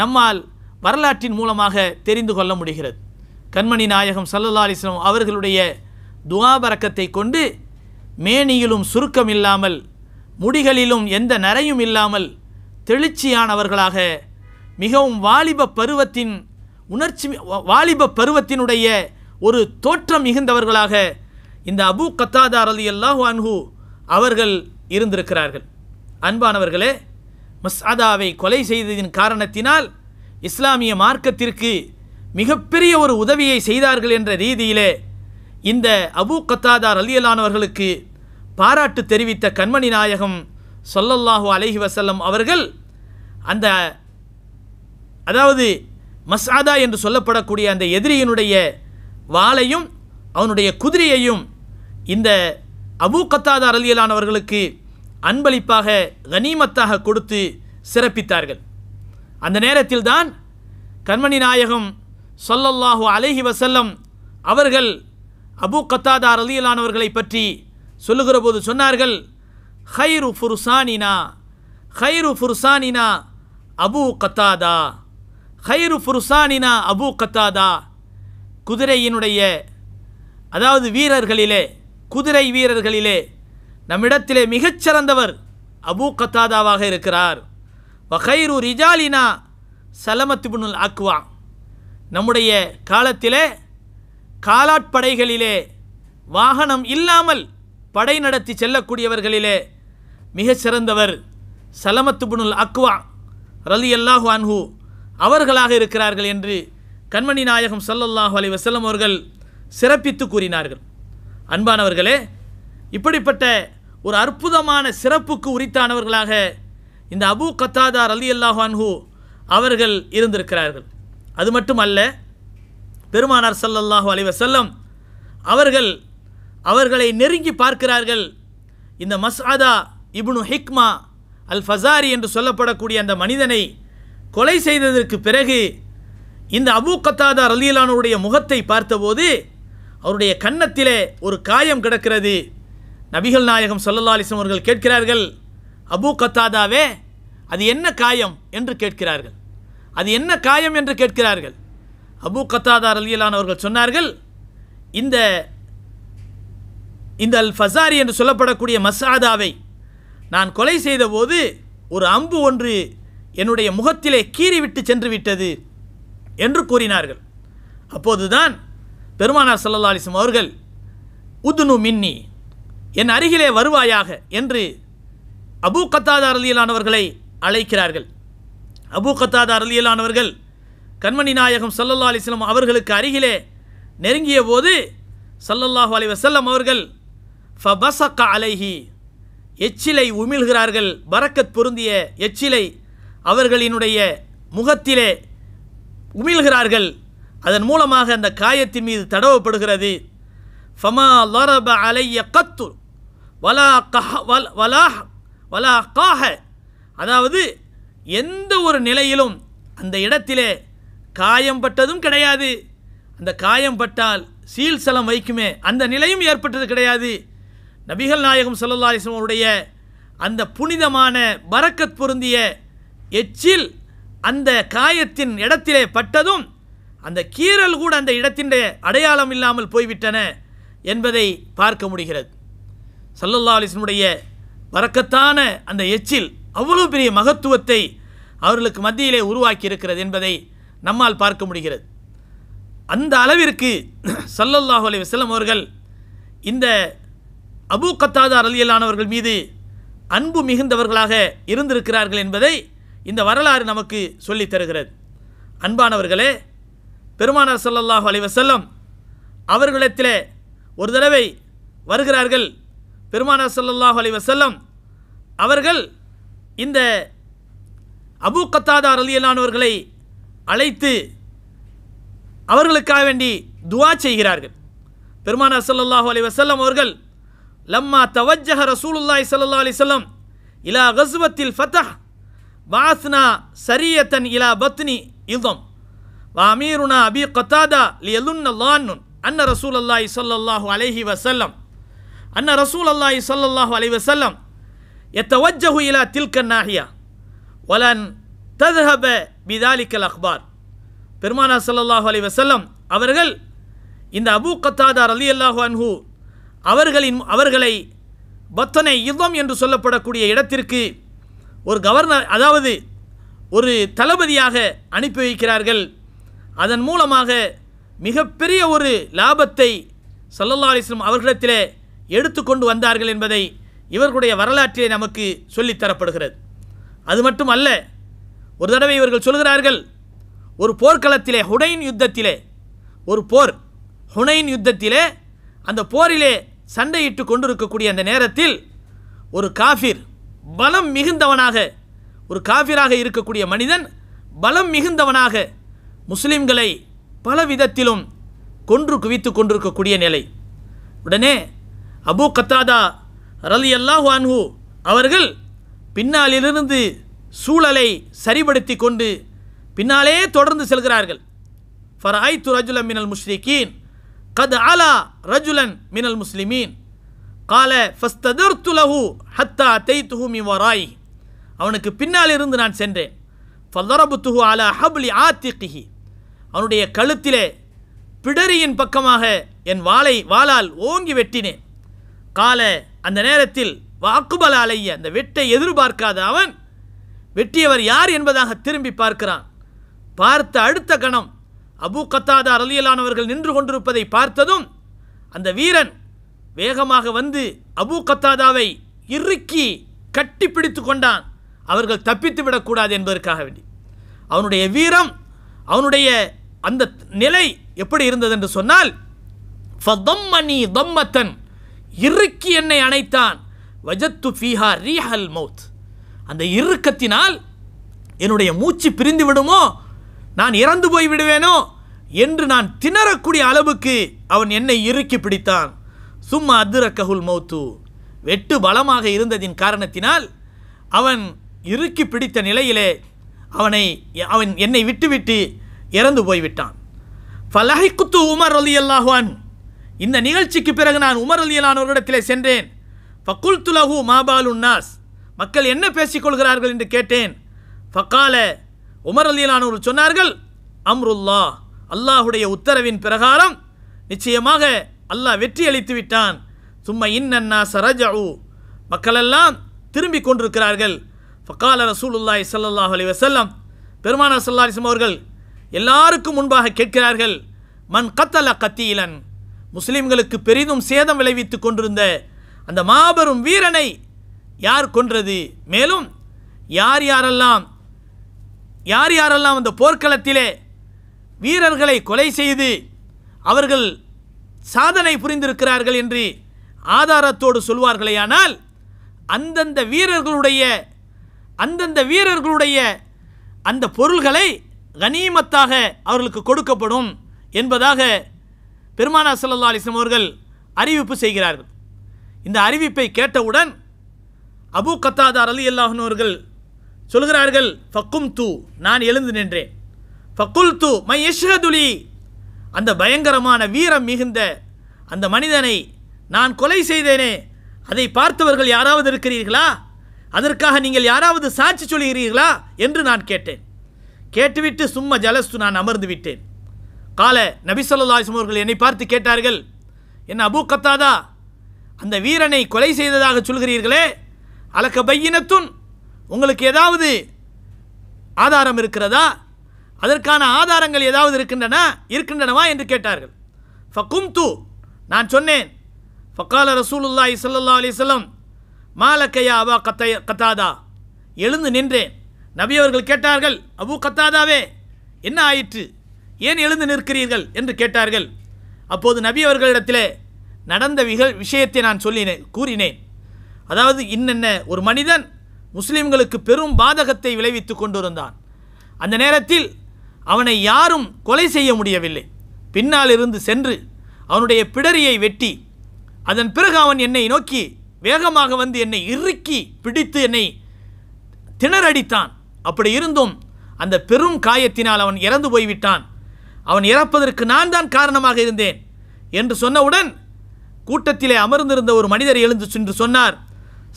நம்மால் வரலாற்றின் மூலமாக தெரிந்து கொள்ள முடிகிறது கண்மணி நாயகம் சல்லல்லா அலிஸ்லாம் அவர்களுடைய துவாபரக்கத்தை கொண்டு மேனியிலும் சுருக்கம் இல்லாமல் முடிகளிலும் எந்த நரையும் இல்லாமல் தெளிச்சியானவர்களாக மிகவும் வாலிப பருவத்தின் உணர்ச்சி வாலிப பருவத்தினுடைய ஒரு தோற்றம் மிகுந்தவர்களாக இந்த அபு கத்தாதார் அலி அல்லாஹு அன்ஹு அவர்கள் இருந்திருக்கிறார்கள் அன்பானவர்களே மஸ்அதாவை கொலை செய்ததின் காரணத்தினால் இஸ்லாமிய மார்க்கத்திற்கு மிகப்பெரிய ஒரு உதவியை செய்தார்கள் என்ற ரீதியிலே இந்த அபு கத்தாதார் அலியலானவர்களுக்கு பாராட்டு தெரிவித்த கண்மணி நாயகம் சொல்லல்லாஹு அலஹி வசல்லம் அவர்கள் அந்த அதாவது மசாதா என்று சொல்லப்படக்கூடிய அந்த எதிரியினுடைய வாளையும் அவனுடைய குதிரையையும் இந்த அபு கத்தாதார் அலியலானவர்களுக்கு அன்பளிப்பாக கனிமத்தாக கொடுத்து சிறப்பித்தார்கள் அந்த நேரத்தில்தான் கண்மணி நாயகம் சொல்லல்லாஹு அலஹி வசல்லம் அவர்கள் அபு கத்தாதா ரலியலானவர்களை பற்றி சொல்லுகிற போது சொன்னார்கள் ஹைரு ஃபுர்சானினா ஹைரு ஃபுர்சானினா அபு கத்தாதா ஹைரு ஃபுர்சானினா அபு கத்தாதா குதிரையினுடைய அதாவது வீரர்களிலே குதிரை வீரர்களிலே நம்மிடத்திலே மிகச்சிறந்தவர் அபு கத்தாதாவாக இருக்கிறார் வகைரு ரிஜாலினா சலமத்துபுனுல் ஆக்குவா நம்முடைய காலத்திலே காலாட்படைகளிலே வாகனம் இல்லாமல் படை நடத்தி செல்லக்கூடியவர்களிலே மிகச்சிறந்தவர் சலமத்துபுனுல் அக்வா ரலி அல்லாஹு அன்ஹு அவர்களாக இருக்கிறார்கள் என்று கண்மணி நாயகம் சல்லல்லாஹு அலி வசல்லம் அவர்கள் சிறப்பித்து கூறினார்கள் அன்பானவர்களே இப்படிப்பட்ட ஒரு அற்புதமான சிறப்புக்கு உரித்தானவர்களாக இந்த அபு கத்தாதார் அலி அல்லாஹான்ஹு அவர்கள் இருந்திருக்கிறார்கள் அது மட்டுமல்ல பெருமானார் சல்லல்லாஹு அலைவசல்லம் அவர்கள் அவர்களை நெருங்கி பார்க்கிறார்கள் இந்த மசாதா இப்னு ஹிக்மா அல் ஃபசாரி என்று சொல்லப்படக்கூடிய அந்த மனிதனை கொலை செய்ததற்கு பிறகு இந்த அபு கத்தாதா ரலியலானுடைய முகத்தை பார்த்தபோது அவருடைய கன்னத்திலே ஒரு காயம் கிடக்கிறது நபிகள் நாயகம் சொல்லல்லா அவர்கள் கேட்கிறார்கள் அபு கத்தாதாவே அது என்ன காயம் என்று கேட்கிறார்கள் அது என்ன காயம் என்று கேட்கிறார்கள் அபு கத்தாதா ரலியலானவர்கள் சொன்னார்கள் இந்த இந்த அல் ஃபசாரி என்று சொல்லப்படக்கூடிய மசாதாவை நான் கொலை செய்தபோது ஒரு அம்பு ஒன்று என்னுடைய முகத்திலே கீறிவிட்டு சென்று விட்டது என்று கூறினார்கள் அப்போதுதான் பெருமானார் சல்லா அவர்கள் உதுனு மின்னி என் அருகிலே வருவாயாக என்று அபு கத்தாதார் அலியலானவர்களை அழைக்கிறார்கள் அபு கத்தாதார் அலியலானவர்கள் கண்மணி நாயகம் சல்லல்லா அலிஸ்லாம் அவர்களுக்கு அருகிலே நெருங்கிய போது சல்லல்லாஹு அலி வசல்லம் அவர்கள் ஃபபசக்க அலைஹி எச்சிலை உமிழ்கிறார்கள் பரக்கத் பொருந்திய எச்சிலை அவர்களினுடைய முகத்திலே உமிழ்கிறார்கள் அதன் மூலமாக அந்த காயத்தின் மீது தடவப்படுகிறது ஃபமா லரப அலைய கத்து வலா கஹ வல் வலா வலா காஹ அதாவது எந்த ஒரு நிலையிலும் அந்த இடத்திலே காயம் பட்டதும் கிடையாது அந்த காயம் பட்டால் சீல் சலம் வைக்குமே அந்த நிலையும் ஏற்பட்டது கிடையாது நபிகள் நாயகம் சல்லா அலிஸ்லமுடைய அந்த புனிதமான பரக்கத் பொருந்திய எச்சில் அந்த காயத்தின் இடத்திலே பட்டதும் அந்த கீறல் கூட அந்த இடத்தின் அடையாளம் இல்லாமல் போய்விட்டன என்பதை பார்க்க முடிகிறது சல்லல்லா அலிஸ்னுடைய வரக்கத்தான அந்த எச்சில் அவ்வளோ பெரிய மகத்துவத்தை அவர்களுக்கு மத்தியிலே உருவாக்கி இருக்கிறது என்பதை நம்மால் பார்க்க முடிகிறது அந்த அளவிற்கு சல்லல்லாஹு [CLEARS THROAT] அலி வசல்லம் அவர்கள் இந்த அபூ கத்தாதார் அலியலானவர்கள் மீது அன்பு மிகுந்தவர்களாக இருந்திருக்கிறார்கள் என்பதை இந்த வரலாறு நமக்கு சொல்லித் தருகிறது அன்பானவர்களே பெருமானார் சல்லல்லாஹு அலி வசல்லம் அவர்களிடத்தில் ஒரு தடவை வருகிறார்கள் பெருமானா சல்லாஹ் அலி வசல்லம் அவர்கள் இந்த அபு கத்தாதார் அலியலானவர்களை அழைத்து அவர்களுக்காக வேண்டி துவா செய்கிறார்கள் பெருமானா சல்லாஹ் அலி வசல்லம் அவர்கள் லம்மா தவஜஹ ரசூலுல்லாய் சல்லா அலி சொல்லம் இலா கஸ்வத்தில் ஃபத்தஹ் வாஸ்னா சரியத்தன் இலா பத்னி யுதம் வா அமீருனா அபி கத்தாதா லி எலுன்னு அன்ன ரசூல் அல்லாய் சல்லாஹூ அலஹி வசல்லம் அன்ன ரசூல் அல்லாஹ் சொல்லல்லாஹு அலைவ செல்லம் எத்த இலா தில்கன் நாஹியா வலன் ததுஹப பிதாலிக்கல் அக்பார் பெருமானா சல்லாஹு அலைவ செல்லம் அவர்கள் இந்த அபு கத்தாதார் அலி அல்லாஹு அன்ஹு அவர்களின் அவர்களை பத்தனை யுத்தம் என்று சொல்லப்படக்கூடிய இடத்திற்கு ஒரு கவர்னர் அதாவது ஒரு தளபதியாக அனுப்பி வைக்கிறார்கள் அதன் மூலமாக மிகப்பெரிய ஒரு லாபத்தை சல்லல்லா அலிஸ்லம் அவர்களிடத்திலே எடுத்து கொண்டு வந்தார்கள் என்பதை இவர்களுடைய வரலாற்றிலே நமக்கு சொல்லித்தரப்படுகிறது அது மட்டும் அல்ல ஒரு தடவை இவர்கள் சொல்கிறார்கள் ஒரு போர்க்களத்திலே ஹுனைன் யுத்தத்திலே ஒரு போர் ஹுனைன் யுத்தத்திலே அந்த போரிலே சண்டையிட்டு கொண்டிருக்கக்கூடிய அந்த நேரத்தில் ஒரு காஃபிர் பலம் மிகுந்தவனாக ஒரு காஃபிராக இருக்கக்கூடிய மனிதன் பலம் மிகுந்தவனாக முஸ்லிம்களை பல விதத்திலும் கொன்று குவித்து கொண்டிருக்கக்கூடிய நிலை உடனே அபு கத்தாதா ரலி அல்லாஹ் அன்ஹு அவர்கள் பின்னாலிலிருந்து சூழலை சரிபடுத்தி கொண்டு பின்னாலே தொடர்ந்து செல்கிறார்கள் ஃபர் து ரஜுலன் மினல் முஷ்ரிகீன் கத் அலா ரஜுலன் மினல் முஸ்லிமீன் கால ஃபஸ்ததிர் துலஹு ஹத்தா தெய் துஹு மி வராய் அவனுக்கு பின்னால் இருந்து நான் சென்றேன் ஃபதரபு துஹு அலா ஹப்லி ஆத்திகி அவனுடைய கழுத்திலே பிடரியின் பக்கமாக என் வாளை வாளால் ஓங்கி வெட்டினேன் கால அந்த நேரத்தில் வாக்குபல அலைய அந்த வெட்டை எதிர்பார்க்காத அவன் வெட்டியவர் யார் என்பதாக திரும்பி பார்க்கிறான் பார்த்த அடுத்த கணம் அபு கத்தாதா ரலியலானவர்கள் நின்று கொண்டிருப்பதை பார்த்ததும் அந்த வீரன் வேகமாக வந்து அபு கத்தாதாவை இறுக்கி கட்டி பிடித்து கொண்டான் அவர்கள் தப்பித்து விடக்கூடாது என்பதற்காக வேண்டி அவனுடைய வீரம் அவனுடைய அந்த நிலை எப்படி இருந்தது என்று சொன்னால் ஃபதம்மனி தம்மத்தன் இறுக்கி என்னை அணைத்தான் வஜத்து ஃபீஹா ரீஹல் மவுத் அந்த இறுக்கத்தினால் என்னுடைய மூச்சு பிரிந்து விடுமோ நான் இறந்து போய் விடுவேனோ என்று நான் திணறக்கூடிய அளவுக்கு அவன் என்னை இறுக்கி பிடித்தான் சும்மா அதிரக்ககுல் மௌத்து வெட்டு பலமாக இருந்ததின் காரணத்தினால் அவன் இறுக்கி பிடித்த நிலையிலே அவனை அவன் என்னை விட்டுவிட்டு இறந்து போய்விட்டான் ஃபலஹிக்குத்து உமர் அலி அல்லாஹான் இந்த நிகழ்ச்சிக்கு பிறகு நான் உமர் அலியலானவரிடத்திலே சென்றேன் ஃபக்குல் துலகு மாபாலு நாஸ் மக்கள் என்ன பேசிக்கொள்கிறார்கள் என்று கேட்டேன் ஃபக்கால உமர் அலியலானவர் சொன்னார்கள் அம்ருல்லா அல்லாஹுடைய உத்தரவின் பிரகாரம் நிச்சயமாக அல்லாஹ் வெற்றி அளித்து விட்டான் சும்மா இன்னன்னா சரஜு மக்களெல்லாம் திரும்பி கொண்டிருக்கிறார்கள் ஃபக்கால ரசூலுல்லாய் சல்லாஹ் அலி வசல்லம் பெருமானா சல்லாஹிஸ்லம் அவர்கள் எல்லாருக்கும் முன்பாக கேட்கிறார்கள் மண் கத்தல கத்தியிலன் முஸ்லிம்களுக்கு பெரிதும் சேதம் விளைவித்து கொண்டிருந்த அந்த மாபெரும் வீரனை யார் கொன்றது மேலும் யார் யாரெல்லாம் யார் யாரெல்லாம் அந்த போர்க்களத்திலே வீரர்களை கொலை செய்து அவர்கள் சாதனை புரிந்திருக்கிறார்கள் என்று ஆதாரத்தோடு சொல்வார்களேயானால் அந்தந்த வீரர்களுடைய அந்தந்த வீரர்களுடைய அந்த பொருள்களை கனிமத்தாக அவர்களுக்கு கொடுக்கப்படும் என்பதாக பெருமானா சல்லா அலிஸ்லாம் அவர்கள் அறிவிப்பு செய்கிறார்கள் இந்த அறிவிப்பை கேட்டவுடன் அபு கத்தாதார் அலி அல்லாஹன் அவர்கள் சொல்கிறார்கள் ஃபக்கும் தூ நான் எழுந்து நின்றேன் ஃபக்குல் தூ மை யஷ்ஹதுலி அந்த பயங்கரமான வீரம் மிகுந்த அந்த மனிதனை நான் கொலை செய்தேனே அதை பார்த்தவர்கள் யாராவது இருக்கிறீர்களா அதற்காக நீங்கள் யாராவது சாட்சி சொல்கிறீர்களா என்று நான் கேட்டேன் கேட்டுவிட்டு சும்மா ஜலஸ்து நான் அமர்ந்து விட்டேன் கால நபிசல்லாஸ்லம் அவர்கள் என்னை பார்த்து கேட்டார்கள் என்ன அபு கத்தாதா அந்த வீரனை கொலை செய்ததாக சொல்கிறீர்களே அலக்க பையினத்துன் உங்களுக்கு ஏதாவது ஆதாரம் இருக்கிறதா அதற்கான ஆதாரங்கள் ஏதாவது இருக்கின்றன இருக்கின்றனவா என்று கேட்டார்கள் ஃபக்கும் தூ நான் சொன்னேன் ஃபக்கால ரசூலுல்லா இசல்லா அலிசல்லம் மாலக்கையா அபா கத்தைய கத்தாதா எழுந்து நின்றேன் நபி அவர்கள் கேட்டார்கள் அபு கத்தாதாவே என்ன ஆயிற்று ஏன் எழுந்து நிற்கிறீர்கள் என்று கேட்டார்கள் அப்போது நபி அவர்களிடத்திலே நடந்த விகழ் விஷயத்தை நான் சொல்லினேன் கூறினேன் அதாவது இன்னென்ன ஒரு மனிதன் முஸ்லிம்களுக்கு பெரும் பாதகத்தை விளைவித்து கொண்டிருந்தான் அந்த நேரத்தில் அவனை யாரும் கொலை செய்ய முடியவில்லை பின்னால் இருந்து சென்று அவனுடைய பிடரியை வெட்டி அதன் பிறகு அவன் என்னை நோக்கி வேகமாக வந்து என்னை இறுக்கி பிடித்து என்னை திணறடித்தான் அப்படி இருந்தும் அந்த பெரும் காயத்தினால் அவன் இறந்து போய்விட்டான் அவன் இறப்பதற்கு நான் தான் காரணமாக இருந்தேன் என்று சொன்னவுடன் கூட்டத்திலே அமர்ந்திருந்த ஒரு மனிதர் எழுந்து சென்று சொன்னார்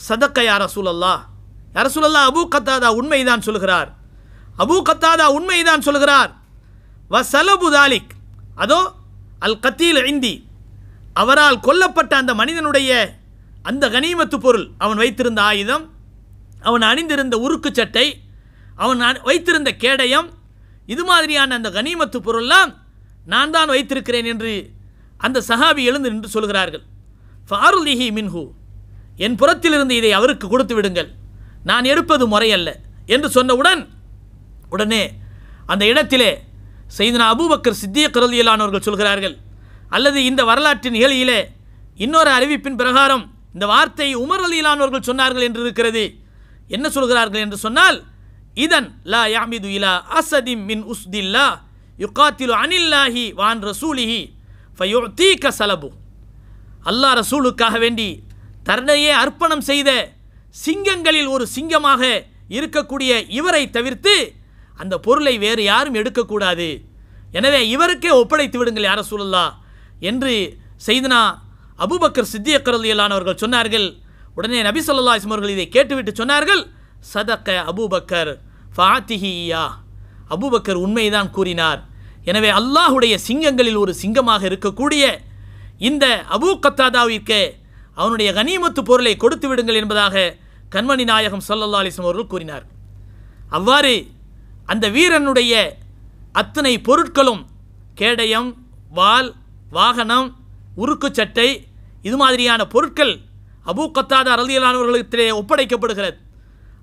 சதக்கை அரசூலல்லா சூழல்லா யார அபூ கத்தாதா உண்மைதான் சொல்கிறார் அபூ கத்தாதா உண்மைதான் சொல்கிறார் வ சலபு தாலிக் அதோ அல் கத்தியில் ஐந்தி அவரால் கொல்லப்பட்ட அந்த மனிதனுடைய அந்த கனிமத்து பொருள் அவன் வைத்திருந்த ஆயுதம் அவன் அணிந்திருந்த உருக்குச் சட்டை அவன் வைத்திருந்த கேடயம் இது மாதிரியான அந்த கனிமத்து பொருள்லாம் நான் தான் வைத்திருக்கிறேன் என்று அந்த சஹாபி எழுந்து நின்று சொல்கிறார்கள் ஃபாருலிஹி மின்ஹு என் புறத்திலிருந்து இதை அவருக்கு கொடுத்து விடுங்கள் நான் எடுப்பது முறையல்ல என்று சொன்னவுடன் உடனே அந்த இடத்திலே செய்தன அபூபக்கர் சித்திய கருதியிலானவர்கள் சொல்கிறார்கள் அல்லது இந்த வரலாற்றின் நிகழ்ச்சியிலே இன்னொரு அறிவிப்பின் பிரகாரம் இந்த வார்த்தையை உமர் அலியிலானவர்கள் சொன்னார்கள் என்று இருக்கிறது என்ன சொல்கிறார்கள் என்று சொன்னால் இதன் லா யாமிது இலா அசதிம் மின் உஸ்தில்லா யுகாத்திலு அனில்லாஹி வான் ரசூலிஹி ஃபயோ தீக்க சலபு அல்லா ரசூலுக்காக வேண்டி தன்னையே அர்ப்பணம் செய்த சிங்கங்களில் ஒரு சிங்கமாக இருக்கக்கூடிய இவரை தவிர்த்து அந்த பொருளை வேறு யாரும் எடுக்கக்கூடாது எனவே இவருக்கே ஒப்படைத்து விடுங்கள் யார சூழல்லா என்று செய்தனா அபுபக்கர் சித்தியக்கரதியலானவர்கள் சொன்னார்கள் உடனே நபி சொல்லா இஸ்மர்கள் இதை கேட்டுவிட்டு சொன்னார்கள் சதக்க அபூபக்கர் ஃபாத்திஹியா அபூபக்கர் உண்மைதான் கூறினார் எனவே அல்லாஹுடைய சிங்கங்களில் ஒரு சிங்கமாக இருக்கக்கூடிய இந்த அபூ கத்தாதாவிற்கு அவனுடைய கனிமத்து பொருளை கொடுத்து விடுங்கள் என்பதாக கண்மணி நாயகம் சல்லல்லா அலிஸ்லம் அவர்கள் கூறினார் அவ்வாறு அந்த வீரனுடைய அத்தனை பொருட்களும் கேடயம் வால் வாகனம் உருக்கு சட்டை இது மாதிரியான பொருட்கள் அபூ கத்தாதா ரலியலானவர்களுக்கு ஒப்படைக்கப்படுகிறது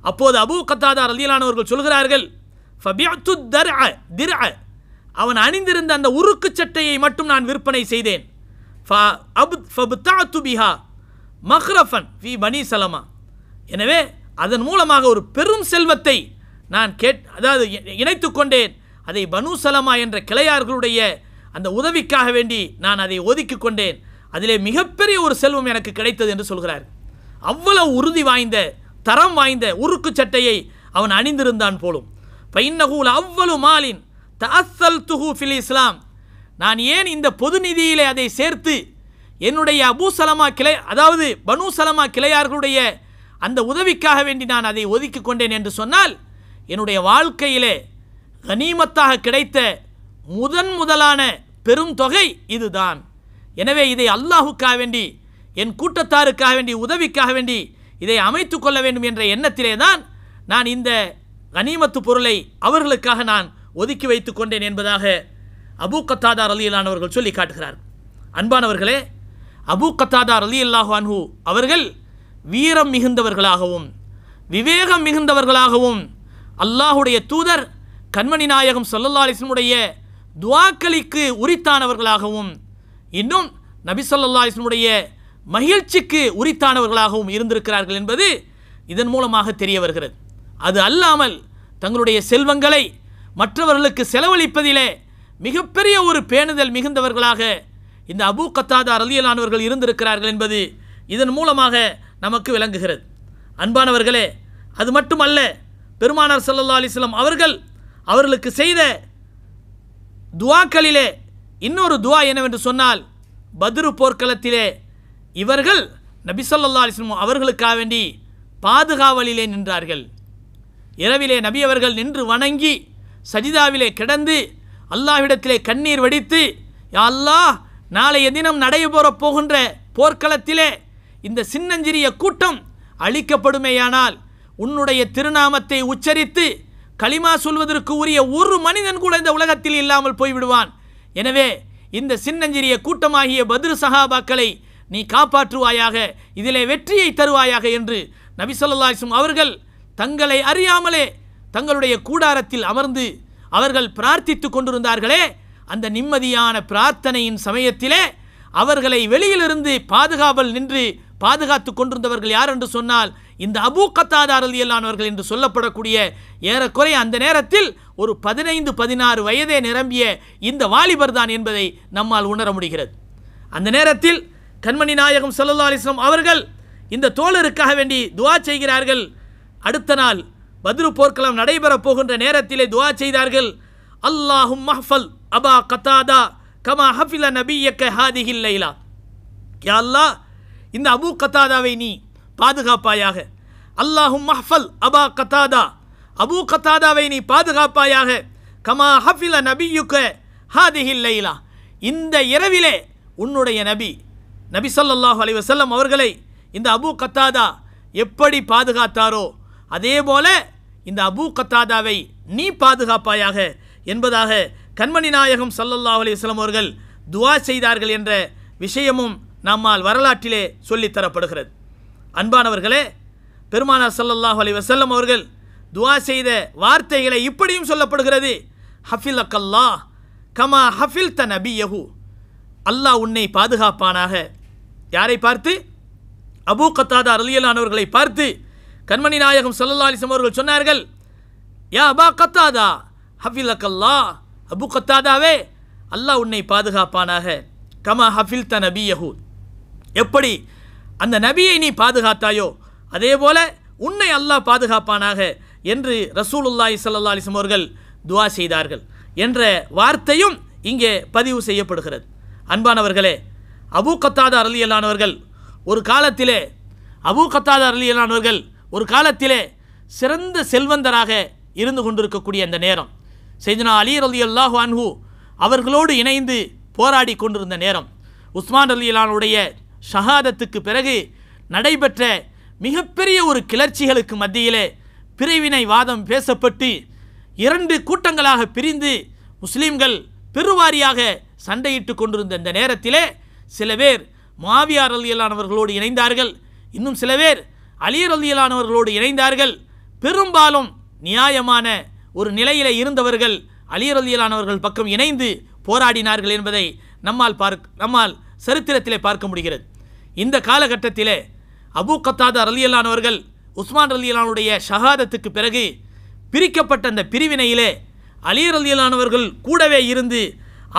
அப்போது அபு கத்தாதார் ரலியலானவர்கள் சொல்கிறார்கள் ஃபபியத்து தர் திர் அவன் அணிந்திருந்த அந்த உருக்கு சட்டையை மட்டும் நான் விற்பனை செய்தேன் பிஹா மஹ்ரஃபன் ஃபி பனி சலமா எனவே அதன் மூலமாக ஒரு பெரும் செல்வத்தை நான் கேட் அதாவது இணைத்து கொண்டேன் அதை பனு சலமா என்ற கிளையார்களுடைய அந்த உதவிக்காக வேண்டி நான் அதை ஒதுக்கி கொண்டேன் அதிலே மிகப்பெரிய ஒரு செல்வம் எனக்கு கிடைத்தது என்று சொல்கிறார் அவ்வளவு உறுதி வாய்ந்த தரம் வாய்ந்த உருக்கு சட்டையை அவன் அணிந்திருந்தான் போலும் பைன்னகூல் அவ்வளவு மாலின் த அசல் துஹு ஃபில் இஸ்லாம் நான் ஏன் இந்த பொது நிதியிலே அதை சேர்த்து என்னுடைய அபூ சலமா கிளை அதாவது பனு சலமா கிளையார்களுடைய அந்த உதவிக்காக வேண்டி நான் அதை ஒதுக்கி கொண்டேன் என்று சொன்னால் என்னுடைய வாழ்க்கையிலே கனிமத்தாக கிடைத்த முதன் முதலான பெரும் தொகை இதுதான் எனவே இதை அல்லாஹுக்காக வேண்டி என் கூட்டத்தாருக்காக வேண்டி உதவிக்காக வேண்டி இதை அமைத்து கொள்ள வேண்டும் என்ற எண்ணத்திலே தான் நான் இந்த கனிமத்து பொருளை அவர்களுக்காக நான் ஒதுக்கி வைத்து கொண்டேன் என்பதாக அபூ கத்தாதார் அலி அல்லானவர்கள் சொல்லி காட்டுகிறார் அன்பானவர்களே அபூ கத்தாதார் அலி அல்லாஹு அன்ஹு அவர்கள் வீரம் மிகுந்தவர்களாகவும் விவேகம் மிகுந்தவர்களாகவும் அல்லாஹுடைய தூதர் கண்மணி நாயகம் சல்லல்லா அலிஸ்லமுடைய துவாக்களிக்கு உரித்தானவர்களாகவும் இன்னும் நபி சொல்லல்லா அலிஸ்லமுடைய மகிழ்ச்சிக்கு உரித்தானவர்களாகவும் இருந்திருக்கிறார்கள் என்பது இதன் மூலமாக தெரிய வருகிறது அது அல்லாமல் தங்களுடைய செல்வங்களை மற்றவர்களுக்கு செலவழிப்பதிலே மிகப்பெரிய ஒரு பேணுதல் மிகுந்தவர்களாக இந்த அபு கத்தாதா ரலியலானவர்கள் இருந்திருக்கிறார்கள் என்பது இதன் மூலமாக நமக்கு விளங்குகிறது அன்பானவர்களே அது மட்டுமல்ல பெருமானார் சல்லா அலிஸ்லாம் அவர்கள் அவர்களுக்கு செய்த துவாக்களிலே இன்னொரு துவா என்னவென்று சொன்னால் பத்ரு போர்க்களத்திலே இவர்கள் நபிசல்லா அலிஸ்லமோ அவர்களுக்காக வேண்டி பாதுகாவலிலே நின்றார்கள் இரவிலே நபி அவர்கள் நின்று வணங்கி சஜிதாவிலே கிடந்து அல்லாஹ்விடத்திலே கண்ணீர் வடித்து யா அல்லாஹ் நாளைய தினம் நடைபெறப் போகின்ற போர்க்களத்திலே இந்த சின்னஞ்சிறிய கூட்டம் அழிக்கப்படுமேயானால் உன்னுடைய திருநாமத்தை உச்சரித்து களிமா சொல்வதற்கு உரிய ஒரு மனிதன் கூட இந்த உலகத்தில் இல்லாமல் போய்விடுவான் எனவே இந்த சின்னஞ்சிறிய கூட்டமாகிய பதிரு சகாபாக்களை நீ காப்பாற்றுவாயாக இதிலே வெற்றியை தருவாயாக என்று நபி சொல்லாசும் அவர்கள் தங்களை அறியாமலே தங்களுடைய கூடாரத்தில் அமர்ந்து அவர்கள் பிரார்த்தித்து கொண்டிருந்தார்களே அந்த நிம்மதியான பிரார்த்தனையின் சமயத்திலே அவர்களை வெளியிலிருந்து பாதுகாவல் நின்று பாதுகாத்து கொண்டிருந்தவர்கள் யார் என்று சொன்னால் இந்த அபு கத்தாதாரதியல்லானவர்கள் என்று சொல்லப்படக்கூடிய ஏறக்குறைய அந்த நேரத்தில் ஒரு பதினைந்து பதினாறு வயதே நிரம்பிய இந்த வாலிபர் தான் என்பதை நம்மால் உணர முடிகிறது அந்த நேரத்தில் கண்மணி நாயகம் சல்லா அலிஸ்லாம் அவர்கள் இந்த தோழருக்காக வேண்டி துவா செய்கிறார்கள் அடுத்த நாள் பத்ரு போர்க்களம் நடைபெறப் போகின்ற நேரத்திலே துவா செய்தார்கள் அல்லாஹும் மஹ்ஃபல் அபா கத்தாதா கமா ஹஃபில நபியக்க ஹாதிஹில் லைலா யா இந்த அபு கத்தாதாவை நீ பாதுகாப்பாயாக அல்லாஹும் மஹ்ஃபல் அபா கத்தாதா அபு கத்தாதாவை நீ பாதுகாப்பாயாக கமா ஹஃபில நபியுக்க ஹாதிஹில் லைலா இந்த இரவிலே உன்னுடைய நபி நபி அலி வசல்லம் அவர்களை இந்த அபு கத்தாதா எப்படி பாதுகாத்தாரோ அதே போல இந்த அபு கத்தாதாவை நீ பாதுகாப்பாயாக என்பதாக கண்மணி நாயகம் சல்லல்லாஹ் அலைவசல்லம் அவர்கள் துவா செய்தார்கள் என்ற விஷயமும் நம்மால் வரலாற்றிலே சொல்லித்தரப்படுகிறது அன்பானவர்களே பெருமானா சல்லல்லாஹ் அலி வசல்லம் அவர்கள் துவா செய்த வார்த்தைகளை இப்படியும் சொல்லப்படுகிறது ஹஃபில் அக்கல்லா கமா ஹஃபில் த நபி யஹூ அல்லாஹ் உன்னை பாதுகாப்பானாக யாரை பார்த்து அபூ கத்தாதா அலியலானவர்களை பார்த்து கண்மணி நாயகம் சல்லா அலிசம் அவர்கள் சொன்னார்கள் யா அபா கத்தாதா ஹஃபில் அக்கல்லா அபு கத்தாதாவே அல்லாஹ் உன்னை பாதுகாப்பானாக கமா ஹஃபில் த யஹூ எப்படி அந்த நபியை நீ பாதுகாத்தாயோ அதே போல உன்னை அல்லாஹ் பாதுகாப்பானாக என்று ரசூலுல்லாஹி சல்லா அலிசம் அவர்கள் துவா செய்தார்கள் என்ற வார்த்தையும் இங்கே பதிவு செய்யப்படுகிறது அன்பானவர்களே அபு கத்தாத அருளியலானவர்கள் ஒரு காலத்திலே அபு கத்தாத அருளியலானவர்கள் ஒரு காலத்திலே சிறந்த செல்வந்தராக இருந்து கொண்டிருக்கக்கூடிய அந்த நேரம் செய்தனா அலி அலி அல்லாஹு அன்ஹு அவர்களோடு இணைந்து போராடி கொண்டிருந்த நேரம் உஸ்மான் அலியலானுடைய ஷஹாதத்துக்கு பிறகு நடைபெற்ற மிகப்பெரிய ஒரு கிளர்ச்சிகளுக்கு மத்தியிலே பிரிவினை வாதம் பேசப்பட்டு இரண்டு கூட்டங்களாக பிரிந்து முஸ்லீம்கள் பெருவாரியாக சண்டையிட்டு கொண்டிருந்த இந்த நேரத்திலே சில பேர் மாவியார் அலியலானவர்களோடு இணைந்தார்கள் இன்னும் சில பேர் அலியர் அலியலானவர்களோடு இணைந்தார்கள் பெரும்பாலும் நியாயமான ஒரு நிலையில் இருந்தவர்கள் அலியர் அலியலானவர்கள் பக்கம் இணைந்து போராடினார்கள் என்பதை நம்மால் பார்க் நம்மால் சரித்திரத்திலே பார்க்க முடிகிறது இந்த காலகட்டத்திலே அபு கத்தாதார் அலியலானவர்கள் உஸ்மான் அலியலானுடைய ஷஹாதத்துக்கு பிறகு பிரிக்கப்பட்ட அந்த பிரிவினையிலே அலியர் அலியலானவர்கள் கூடவே இருந்து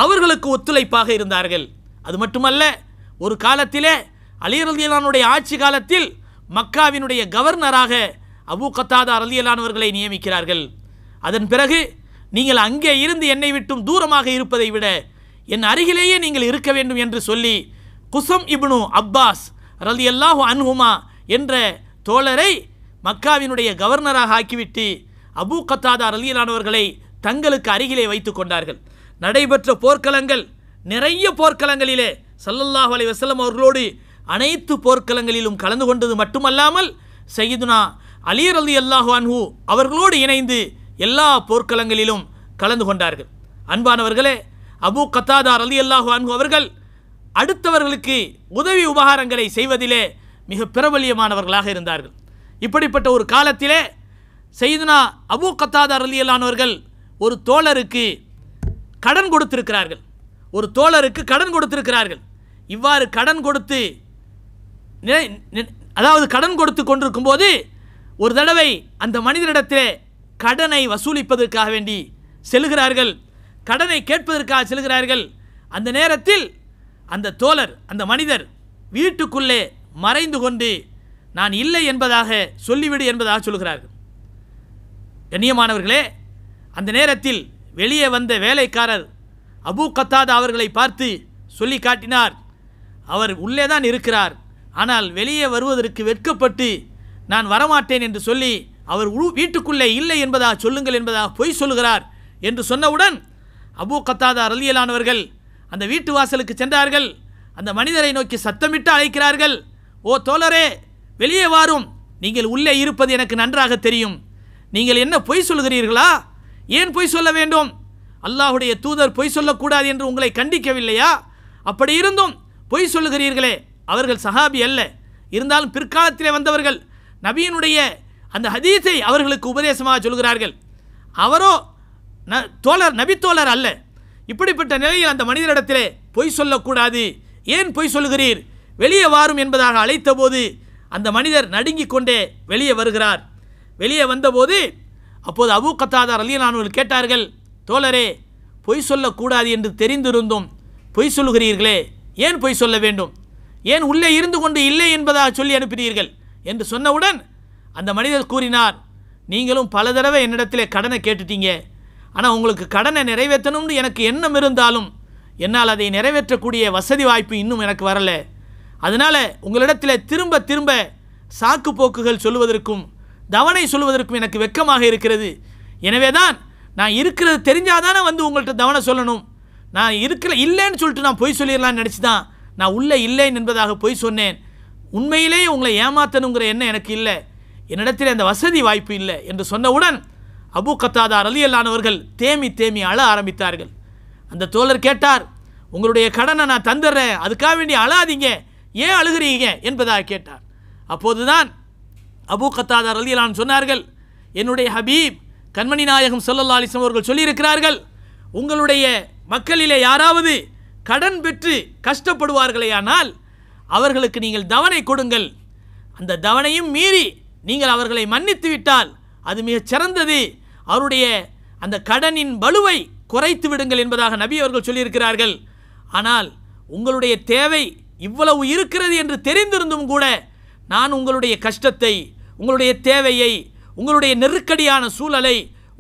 அவர்களுக்கு ஒத்துழைப்பாக இருந்தார்கள் அது மட்டுமல்ல ஒரு காலத்திலே அலிரல்தியலானுடைய ஆட்சி காலத்தில் மக்காவினுடைய கவர்னராக அபு கத்தாதா அலியலானவர்களை நியமிக்கிறார்கள் அதன் பிறகு நீங்கள் அங்கே இருந்து என்னை விட்டும் தூரமாக இருப்பதை விட என் அருகிலேயே நீங்கள் இருக்க வேண்டும் என்று சொல்லி குசம் இப்னு அப்பாஸ் ரலி அல்லாஹு அன்ஹுமா என்ற தோழரை மக்காவினுடைய கவர்னராக ஆக்கிவிட்டு அபு கத்தாதா ரலியலானவர்களை தங்களுக்கு அருகிலே வைத்து கொண்டார்கள் நடைபெற்ற போர்க்களங்கள் நிறைய போர்க்களங்களிலே சல்லல்லாஹ் அலி வசலம் அவர்களோடு அனைத்து போர்க்களங்களிலும் கலந்து கொண்டது மட்டுமல்லாமல் செய்துனா அலீர் அலி அல்லாஹு அன்ஹு அவர்களோடு இணைந்து எல்லா போர்க்களங்களிலும் கலந்து கொண்டார்கள் அன்பானவர்களே அபு கத்தாதார் அலி அல்லாஹு அன்ஹு அவர்கள் அடுத்தவர்களுக்கு உதவி உபகாரங்களை செய்வதிலே மிக பிரபல்யமானவர்களாக இருந்தார்கள் இப்படிப்பட்ட ஒரு காலத்திலே செய்துனா அபு கத்தாதார் அலி அல்லானவர்கள் ஒரு தோழருக்கு கடன் கொடுத்திருக்கிறார்கள் ஒரு தோழருக்கு கடன் கொடுத்திருக்கிறார்கள் இவ்வாறு கடன் கொடுத்து அதாவது கடன் கொடுத்து கொண்டிருக்கும் போது ஒரு தடவை அந்த மனிதனிடத்தில் கடனை வசூலிப்பதற்காக வேண்டி செல்கிறார்கள் கடனை கேட்பதற்காக செல்கிறார்கள் அந்த நேரத்தில் அந்த தோழர் அந்த மனிதர் வீட்டுக்குள்ளே மறைந்து கொண்டு நான் இல்லை என்பதாக சொல்லிவிடு என்பதாக சொல்கிறார்கள் கண்ணியமானவர்களே அந்த நேரத்தில் வெளியே வந்த வேலைக்காரர் அபு கத்தாதா அவர்களை பார்த்து சொல்லி காட்டினார் அவர் உள்ளே தான் இருக்கிறார் ஆனால் வெளியே வருவதற்கு வெட்கப்பட்டு நான் வரமாட்டேன் என்று சொல்லி அவர் வீட்டுக்குள்ளே இல்லை என்பதாக சொல்லுங்கள் என்பதாக பொய் சொல்லுகிறார் என்று சொன்னவுடன் அபு கத்தாதா ரலியலானவர்கள் அந்த வீட்டு வாசலுக்கு சென்றார்கள் அந்த மனிதரை நோக்கி சத்தமிட்டு அழைக்கிறார்கள் ஓ தோழரே வெளியே வாரும் நீங்கள் உள்ளே இருப்பது எனக்கு நன்றாக தெரியும் நீங்கள் என்ன பொய் சொல்கிறீர்களா ஏன் பொய் சொல்ல வேண்டும் அல்லாஹுடைய தூதர் பொய் சொல்லக்கூடாது என்று உங்களை கண்டிக்கவில்லையா அப்படி இருந்தும் பொய் சொல்லுகிறீர்களே அவர்கள் சஹாபி அல்ல இருந்தாலும் பிற்காலத்திலே வந்தவர்கள் நபியினுடைய அந்த ஹதீஸை அவர்களுக்கு உபதேசமாக சொல்கிறார்கள் அவரோ ந தோழர் நபித்தோழர் அல்ல இப்படிப்பட்ட நிலையில் அந்த மனிதரிடத்திலே பொய் சொல்லக்கூடாது ஏன் பொய் சொல்கிறீர் வெளியே வாரும் என்பதாக அழைத்தபோது அந்த மனிதர் நடுங்கிக் கொண்டே வெளியே வருகிறார் வெளியே வந்தபோது அப்போது அபு கத்தாதார் அலியலானவர்கள் கேட்டார்கள் தோழரே பொய் சொல்லக்கூடாது என்று தெரிந்திருந்தும் பொய் சொல்லுகிறீர்களே ஏன் பொய் சொல்ல வேண்டும் ஏன் உள்ளே இருந்து கொண்டு இல்லை என்பதாக சொல்லி அனுப்பினீர்கள் என்று சொன்னவுடன் அந்த மனிதர் கூறினார் நீங்களும் பல தடவை என்னிடத்தில் கடனை கேட்டுட்டீங்க ஆனால் உங்களுக்கு கடனை நிறைவேற்றணும்னு எனக்கு எண்ணம் இருந்தாலும் என்னால் அதை நிறைவேற்றக்கூடிய வசதி வாய்ப்பு இன்னும் எனக்கு வரலை அதனால் உங்களிடத்தில் திரும்ப திரும்ப சாக்கு போக்குகள் சொல்லுவதற்கும் தவணை சொல்வதற்கும் எனக்கு வெக்கமாக இருக்கிறது எனவே தான் நான் இருக்கிறது தெரிஞ்சால் தானே வந்து உங்கள்கிட்ட கவனம் சொல்லணும் நான் இருக்கிற இல்லைன்னு சொல்லிட்டு நான் பொய் சொல்லிடலான்னு நினச்சி தான் நான் உள்ளே இல்லை என்பதாக பொய் சொன்னேன் உண்மையிலேயே உங்களை ஏமாத்தணுங்கிற எண்ணம் எனக்கு இல்லை என்னிடத்தில் அந்த வசதி வாய்ப்பு இல்லை என்று சொன்னவுடன் அபு கத்தாதார் அல்லானவர்கள் தேமி தேமி அழ ஆரம்பித்தார்கள் அந்த தோழர் கேட்டார் உங்களுடைய கடனை நான் தந்துடுறேன் அதுக்காக வேண்டி அழாதீங்க ஏன் அழுகிறீங்க என்பதாக கேட்டார் அப்போதுதான் அபு கத்தாதார் அலியலான் சொன்னார்கள் என்னுடைய ஹபீப் கண்மணி நாயகம் சொல்லல்லா அலிசம் அவர்கள் சொல்லியிருக்கிறார்கள் உங்களுடைய மக்களிலே யாராவது கடன் பெற்று கஷ்டப்படுவார்களேயானால் அவர்களுக்கு நீங்கள் தவணை கொடுங்கள் அந்த தவணையும் மீறி நீங்கள் அவர்களை மன்னித்து விட்டால் அது மிகச் சிறந்தது அவருடைய அந்த கடனின் வலுவை குறைத்து விடுங்கள் என்பதாக நபி அவர்கள் சொல்லியிருக்கிறார்கள் ஆனால் உங்களுடைய தேவை இவ்வளவு இருக்கிறது என்று தெரிந்திருந்தும் கூட நான் உங்களுடைய கஷ்டத்தை உங்களுடைய தேவையை உங்களுடைய நெருக்கடியான சூழலை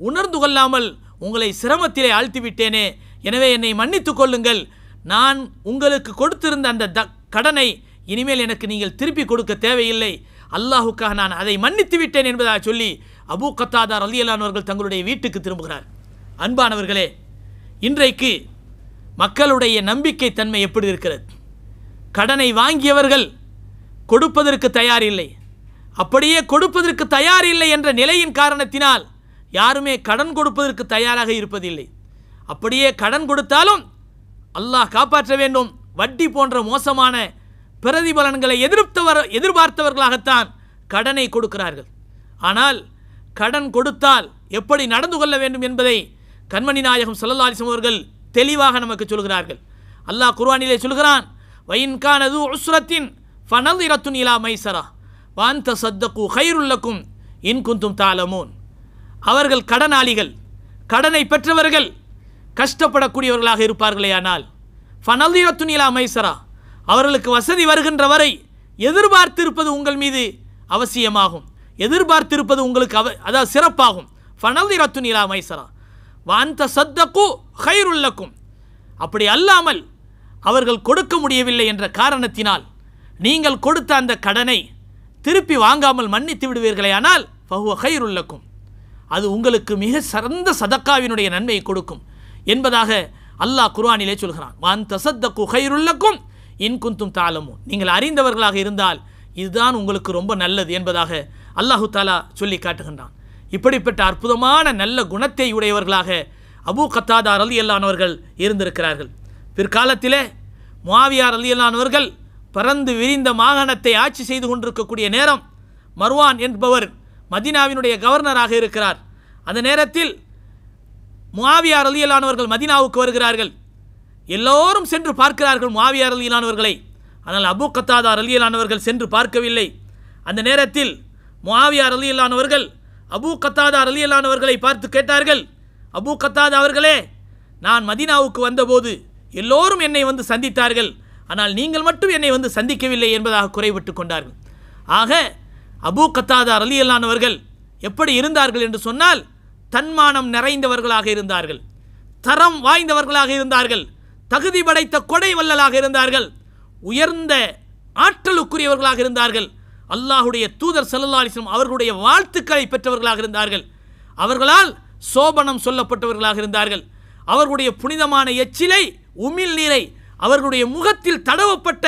உணர்ந்து கொள்ளாமல் உங்களை சிரமத்திலே ஆழ்த்திவிட்டேனே எனவே என்னை மன்னித்து கொள்ளுங்கள் நான் உங்களுக்கு கொடுத்திருந்த அந்த த கடனை இனிமேல் எனக்கு நீங்கள் திருப்பி கொடுக்க தேவையில்லை அல்லாஹுக்காக நான் அதை மன்னித்து விட்டேன் என்பதாக சொல்லி அபு கத்தாதார் அலியலானவர்கள் தங்களுடைய வீட்டுக்கு திரும்புகிறார் அன்பானவர்களே இன்றைக்கு மக்களுடைய நம்பிக்கை தன்மை எப்படி இருக்கிறது கடனை வாங்கியவர்கள் கொடுப்பதற்கு தயாரில்லை அப்படியே கொடுப்பதற்கு தயார் இல்லை என்ற நிலையின் காரணத்தினால் யாருமே கடன் கொடுப்பதற்கு தயாராக இருப்பதில்லை அப்படியே கடன் கொடுத்தாலும் அல்லாஹ் காப்பாற்ற வேண்டும் வட்டி போன்ற மோசமான பிரதிபலன்களை எதிர்த்தவர் எதிர்பார்த்தவர்களாகத்தான் கடனை கொடுக்கிறார்கள் ஆனால் கடன் கொடுத்தால் எப்படி நடந்து கொள்ள வேண்டும் என்பதை கண்மணி நாயகம் சொல்லலாலிசம் அவர்கள் தெளிவாக நமக்கு சொல்கிறார்கள் அல்லாஹ் குர்வானிலே சொல்கிறான் வயின்கானது உஸ்ரத்தின் ஃபனல் இரத்துன் இலா மைசரா வாந்த சத்தக்கு ஹைருல்லக்கும் இன்குந்தும் தாளமோன் அவர்கள் கடனாளிகள் கடனை பெற்றவர்கள் கஷ்டப்படக்கூடியவர்களாக இருப்பார்களே ஆனால் ஃபனல்தீர துணிலா மைசரா அவர்களுக்கு வசதி வருகின்ற வரை எதிர்பார்த்திருப்பது உங்கள் மீது அவசியமாகும் எதிர்பார்த்திருப்பது உங்களுக்கு அவ அதாவது சிறப்பாகும் ஃபனல்தீர துணிலா மைசரா வாந்த சத்தக்கு ஹைருள்ளக்கும் அப்படி அல்லாமல் அவர்கள் கொடுக்க முடியவில்லை என்ற காரணத்தினால் நீங்கள் கொடுத்த அந்த கடனை திருப்பி வாங்காமல் மன்னித்து விடுவீர்களே ஆனால் பகுவ கயிறுள்ளக்கும் அது உங்களுக்கு மிக சிறந்த சதக்காவினுடைய நன்மையை கொடுக்கும் என்பதாக அல்லாஹ் குர்ஆனிலே சொல்கிறான் வான் தசத்தக்கு கைருள்ளக்கும் இன்குந்தும் தாளமும் நீங்கள் அறிந்தவர்களாக இருந்தால் இதுதான் உங்களுக்கு ரொம்ப நல்லது என்பதாக அல்லாஹு தாலா சொல்லி காட்டுகின்றான் இப்படிப்பட்ட அற்புதமான நல்ல குணத்தை உடையவர்களாக அபு கத்தாதார் அலியல்லானவர்கள் இருந்திருக்கிறார்கள் பிற்காலத்திலே மாவியார் அலியல்லானவர்கள் பறந்து விரிந்த மாகாணத்தை ஆட்சி செய்து கொண்டிருக்கக்கூடிய நேரம் மர்வான் என்பவர் மதினாவினுடைய கவர்னராக இருக்கிறார் அந்த நேரத்தில் முவாவியார் அலியலானவர்கள் மதினாவுக்கு வருகிறார்கள் எல்லோரும் சென்று பார்க்கிறார்கள் முவாவியார் அலியலானவர்களை ஆனால் அபு கத்தாதார் அலியலானவர்கள் சென்று பார்க்கவில்லை அந்த நேரத்தில் முவாவியார் அலியலானவர்கள் அபு கத்தாதார் அலியலானவர்களை பார்த்து கேட்டார்கள் அபு கத்தாதா அவர்களே நான் மதினாவுக்கு வந்தபோது எல்லோரும் என்னை வந்து சந்தித்தார்கள் ஆனால் நீங்கள் மட்டும் என்னை வந்து சந்திக்கவில்லை என்பதாக குறைபட்டு கொண்டார்கள் ஆக அபூ கத்தாதார் அலி அல்லானவர்கள் எப்படி இருந்தார்கள் என்று சொன்னால் தன்மானம் நிறைந்தவர்களாக இருந்தார்கள் தரம் வாய்ந்தவர்களாக இருந்தார்கள் தகுதி படைத்த கொடை வல்லலாக இருந்தார்கள் உயர்ந்த ஆற்றலுக்குரியவர்களாக இருந்தார்கள் அல்லாஹுடைய தூதர் சல்லாலிஸ்லம் அவர்களுடைய வாழ்த்துக்களை பெற்றவர்களாக இருந்தார்கள் அவர்களால் சோபனம் சொல்லப்பட்டவர்களாக இருந்தார்கள் அவர்களுடைய புனிதமான எச்சிலை உமிழ் நீரை அவர்களுடைய முகத்தில் தடவப்பட்ட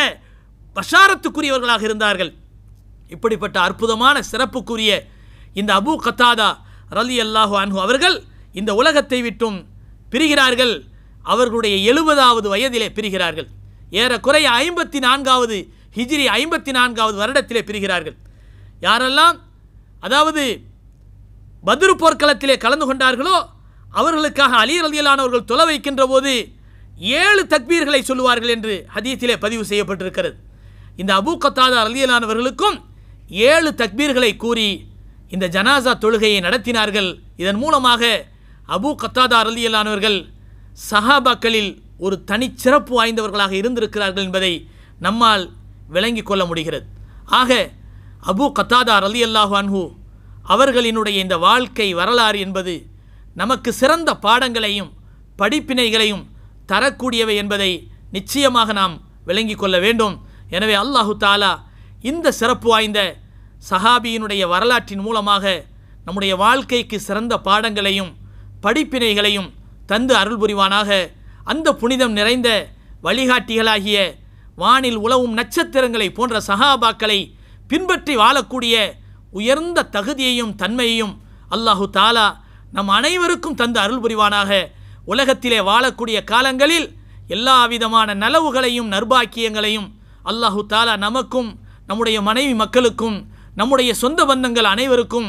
பஷாரத்துக்குரியவர்களாக இருந்தார்கள் இப்படிப்பட்ட அற்புதமான சிறப்புக்குரிய இந்த அபு கத்தாதா ரலி அல்லாஹு அன்ஹு அவர்கள் இந்த உலகத்தை விட்டும் பிரிகிறார்கள் அவர்களுடைய எழுபதாவது வயதிலே பிரிகிறார்கள் ஏறக்குறைய ஐம்பத்தி நான்காவது ஹிஜ்ரி ஐம்பத்தி நான்காவது வருடத்திலே பிரிகிறார்கள் யாரெல்லாம் அதாவது பதிரு போர்க்களத்திலே கலந்து கொண்டார்களோ அவர்களுக்காக அலி ரலியலானவர்கள் தொலை வைக்கின்ற போது ஏழு தக்பீர்களை சொல்லுவார்கள் என்று ஹதீத்திலே பதிவு செய்யப்பட்டிருக்கிறது இந்த அபு கத்தாதா அலியலானவர்களுக்கும் ஏழு தக்பீர்களை கூறி இந்த ஜனாசா தொழுகையை நடத்தினார்கள் இதன் மூலமாக அபு கத்தாதா அலியலானவர்கள் சஹாபாக்களில் ஒரு தனிச்சிறப்பு வாய்ந்தவர்களாக இருந்திருக்கிறார்கள் என்பதை நம்மால் விளங்கி கொள்ள முடிகிறது ஆக அபு கத்தாதா அலி அல்லாஹு அன்ஹு அவர்களினுடைய இந்த வாழ்க்கை வரலாறு என்பது நமக்கு சிறந்த பாடங்களையும் படிப்பினைகளையும் தரக்கூடியவை என்பதை நிச்சயமாக நாம் விளங்கி கொள்ள வேண்டும் எனவே அல்லாஹு தாலா இந்த சிறப்பு வாய்ந்த சஹாபியினுடைய வரலாற்றின் மூலமாக நம்முடைய வாழ்க்கைக்கு சிறந்த பாடங்களையும் படிப்பினைகளையும் தந்து அருள் புரிவானாக அந்த புனிதம் நிறைந்த வழிகாட்டிகளாகிய வானில் உழவும் நட்சத்திரங்களை போன்ற சஹாபாக்களை பின்பற்றி வாழக்கூடிய உயர்ந்த தகுதியையும் தன்மையையும் அல்லாஹு தாலா நம் அனைவருக்கும் தந்து அருள் புரிவானாக உலகத்திலே வாழக்கூடிய காலங்களில் எல்லா விதமான நலவுகளையும் நர்பாக்கியங்களையும் அல்லாஹு தாலா நமக்கும் நம்முடைய மனைவி மக்களுக்கும் நம்முடைய சொந்த பந்தங்கள் அனைவருக்கும்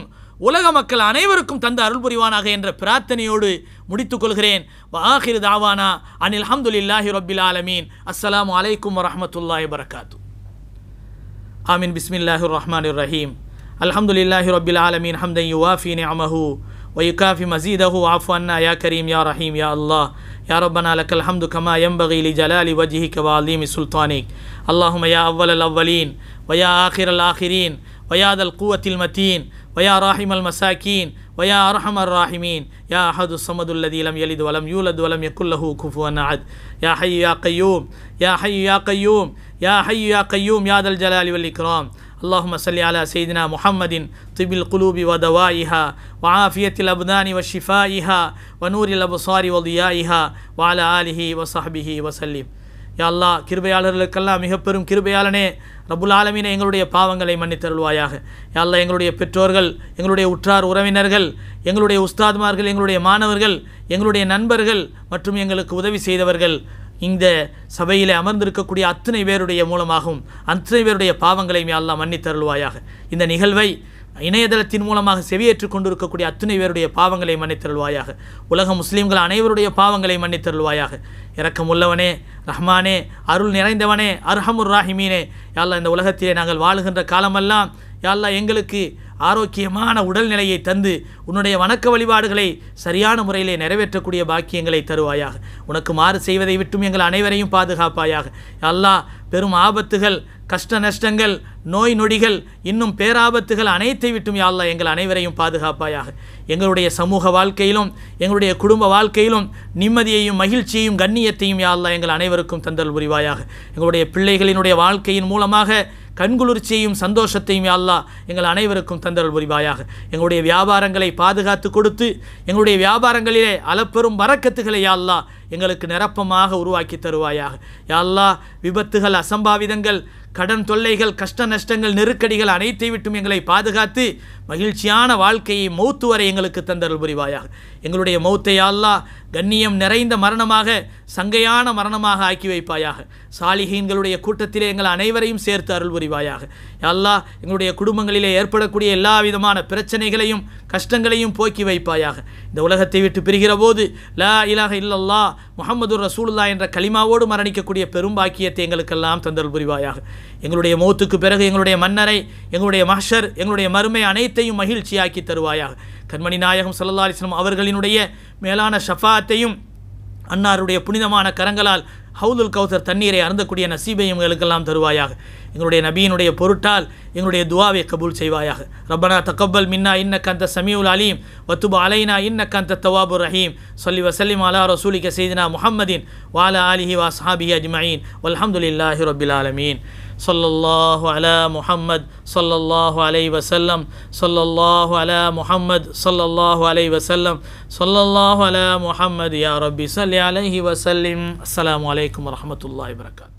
உலக மக்கள் அனைவருக்கும் தந்த அருள் புரிவானாக என்ற பிரார்த்தனையோடு முடித்துக்கொள்கிறேன் வாஹிர் தாவானா அனில் அஹமதுல்லாஹி ரபில் ஆலமீன் அஸ்லாம் வலைக்கம் வரமத்துல்லாஹி வரகாத்து ஆமீன் பிஸ்மில்லாஹு ரஹ்மான் ரஹீம் அலமதுல்லாஹி ரபில் ஆலமீன் ஹம்தன் யுவாஃபி அமஹூ ويكافي مزيده عفوا يا كريم يا رحيم يا الله يا ربنا لك الحمد كما ينبغي لجلال وجهك وعظيم سلطانك اللهم يا أول الأولين ويا آخر الآخرين ويا ذا القوة المتين ويا راحم المساكين ويا أرحم الراحمين يا أحد الصمد الذي لم يلد ولم يولد ولم يكن له كفوا أحد يا حي يا قيوم يا حي يا قيوم يا حي يا قيوم يا ذا الجلال والإكرام اللهم صل على سيدنا محمد طب القلوب ودوائها وعافية الأبدان وشفائها ونور الأبصار وضيائها وعلى آله وصحبه وسلم யா அல்லா கிருபையாளர்களுக்கெல்லாம் மிக பெரும் கிருபையாளனே ரபுல் ஆலமீனை எங்களுடைய பாவங்களை மன்னித்தருள்வாயாக யாழ்லா எங்களுடைய பெற்றோர்கள் எங்களுடைய உற்றார் உறவினர்கள் எங்களுடைய உஸ்தாத்மார்கள் எங்களுடைய மாணவர்கள் எங்களுடைய நண்பர்கள் மற்றும் எங்களுக்கு உதவி செய்தவர்கள் இந்த சபையில் அமர்ந்திருக்கக்கூடிய அத்தனை பேருடைய மூலமாகவும் அத்தனை பேருடைய பாவங்களையும் எல்லாம் மன்னித்தருள்வாயாக இந்த நிகழ்வை இணையதளத்தின் மூலமாக செவியேற்றுக் கொண்டிருக்கக்கூடிய அத்துணை பேருடைய பாவங்களை மன்னித்தருள்வாயாக உலக முஸ்லீம்கள் அனைவருடைய பாவங்களை மன்னித்தருள்வாயாக இரக்கம் உள்ளவனே ரஹ்மானே அருள் நிறைந்தவனே அர்ஹமுர் ராஹிமீனே யாழ்லா இந்த உலகத்திலே நாங்கள் வாழுகின்ற காலமெல்லாம் யாழ்லா எங்களுக்கு ஆரோக்கியமான உடல்நிலையை தந்து உன்னுடைய வணக்க வழிபாடுகளை சரியான முறையிலே நிறைவேற்றக்கூடிய பாக்கியங்களை தருவாயாக உனக்கு மாறு செய்வதை விட்டும் எங்கள் அனைவரையும் பாதுகாப்பாயாக எல்லா பெரும் ஆபத்துகள் கஷ்ட நஷ்டங்கள் நோய் நொடிகள் இன்னும் பேராபத்துகள் அனைத்தை விட்டும் யாழ்லா எங்கள் அனைவரையும் பாதுகாப்பாயாக எங்களுடைய சமூக வாழ்க்கையிலும் எங்களுடைய குடும்ப வாழ்க்கையிலும் நிம்மதியையும் மகிழ்ச்சியையும் கண்ணியத்தையும் யாழ்லா எங்கள் அனைவருக்கும் தந்தல் புரிவாயாக எங்களுடைய பிள்ளைகளினுடைய வாழ்க்கையின் மூலமாக கண்குளிர்ச்சியையும் சந்தோஷத்தையும் யாழ்லா எங்கள் அனைவருக்கும் தந்தல் புரிவாயாக எங்களுடைய வியாபாரங்களை பாதுகாத்து கொடுத்து எங்களுடைய வியாபாரங்களிலே அளப்பெரும் வரக்கத்துகளை யாழ்லா எங்களுக்கு நிரப்பமாக உருவாக்கி தருவாயாக யாழ்லா விபத்துகள் அசம்பாவிதங்கள் கடன் தொல்லைகள் கஷ்ட நஷ்டங்கள் நெருக்கடிகள் அனைத்தை விட்டும் எங்களை பாதுகாத்து மகிழ்ச்சியான வாழ்க்கையை மௌத்து வரை எங்களுக்கு தந்தருள் புரிவாயாக எங்களுடைய மௌத்தை அல்லா கண்ணியம் நிறைந்த மரணமாக சங்கையான மரணமாக ஆக்கி வைப்பாயாக சாலிகீன்களுடைய கூட்டத்திலே எங்கள் அனைவரையும் சேர்த்து அருள் புரிவாயாக அல்லா எங்களுடைய குடும்பங்களிலே ஏற்படக்கூடிய எல்லா விதமான பிரச்சனைகளையும் கஷ்டங்களையும் போக்கி வைப்பாயாக இந்த உலகத்தை விட்டு பிரிகிற போது லா இலாக இல்லல்லா முகமது ரசூலுல்லா என்ற களிமாவோடு மரணிக்கக்கூடிய பெரும் பாக்கியத்தை எங்களுக்கெல்லாம் தந்தல் புரிவாயாக எங்களுடைய மௌத்துக்கு பிறகு எங்களுடைய மன்னரை எங்களுடைய மஹர் எங்களுடைய மருமை அனைத்தையும் மகிழ்ச்சியாக்கி தருவாயாக கண்மணி நாயகம் சல்லா அலிஸ்லாம் அவர்களினுடைய மேலான ஷஃபாத்தையும் அன்னாருடைய புனிதமான கரங்களால் ஹவுதுல் கௌசர் தண்ணீரை அருந்தக்கூடிய நசீபை எங்களுக்கெல்லாம் தருவாயாக எங்களுடைய நபியினுடைய பொருட்டால் எங்களுடைய துவாவை கபூல் செய்வாயாக ரப்பனா தக்கப்பல் மின்னா இன்ன கந்த சமீவுல் அலீம் வத்துபா அலைனா இன்ன கந்த தவாபுர் ரஹீம் சொல்லி வசலிம் அலா ரசூலிக்க செய்தினா முஹம்மதின் வாலா அலிஹி வா சாபி அஜ்மயின் வல்ஹம்துலில்லாஹி ரபில் ஆலமீன் صلى الله على محمد صلى الله عليه وسلم صلى الله على محمد صلى الله عليه وسلم صلى الله على محمد يا ربي صل عليه وسلم السلام عليكم ورحمة الله وبركاته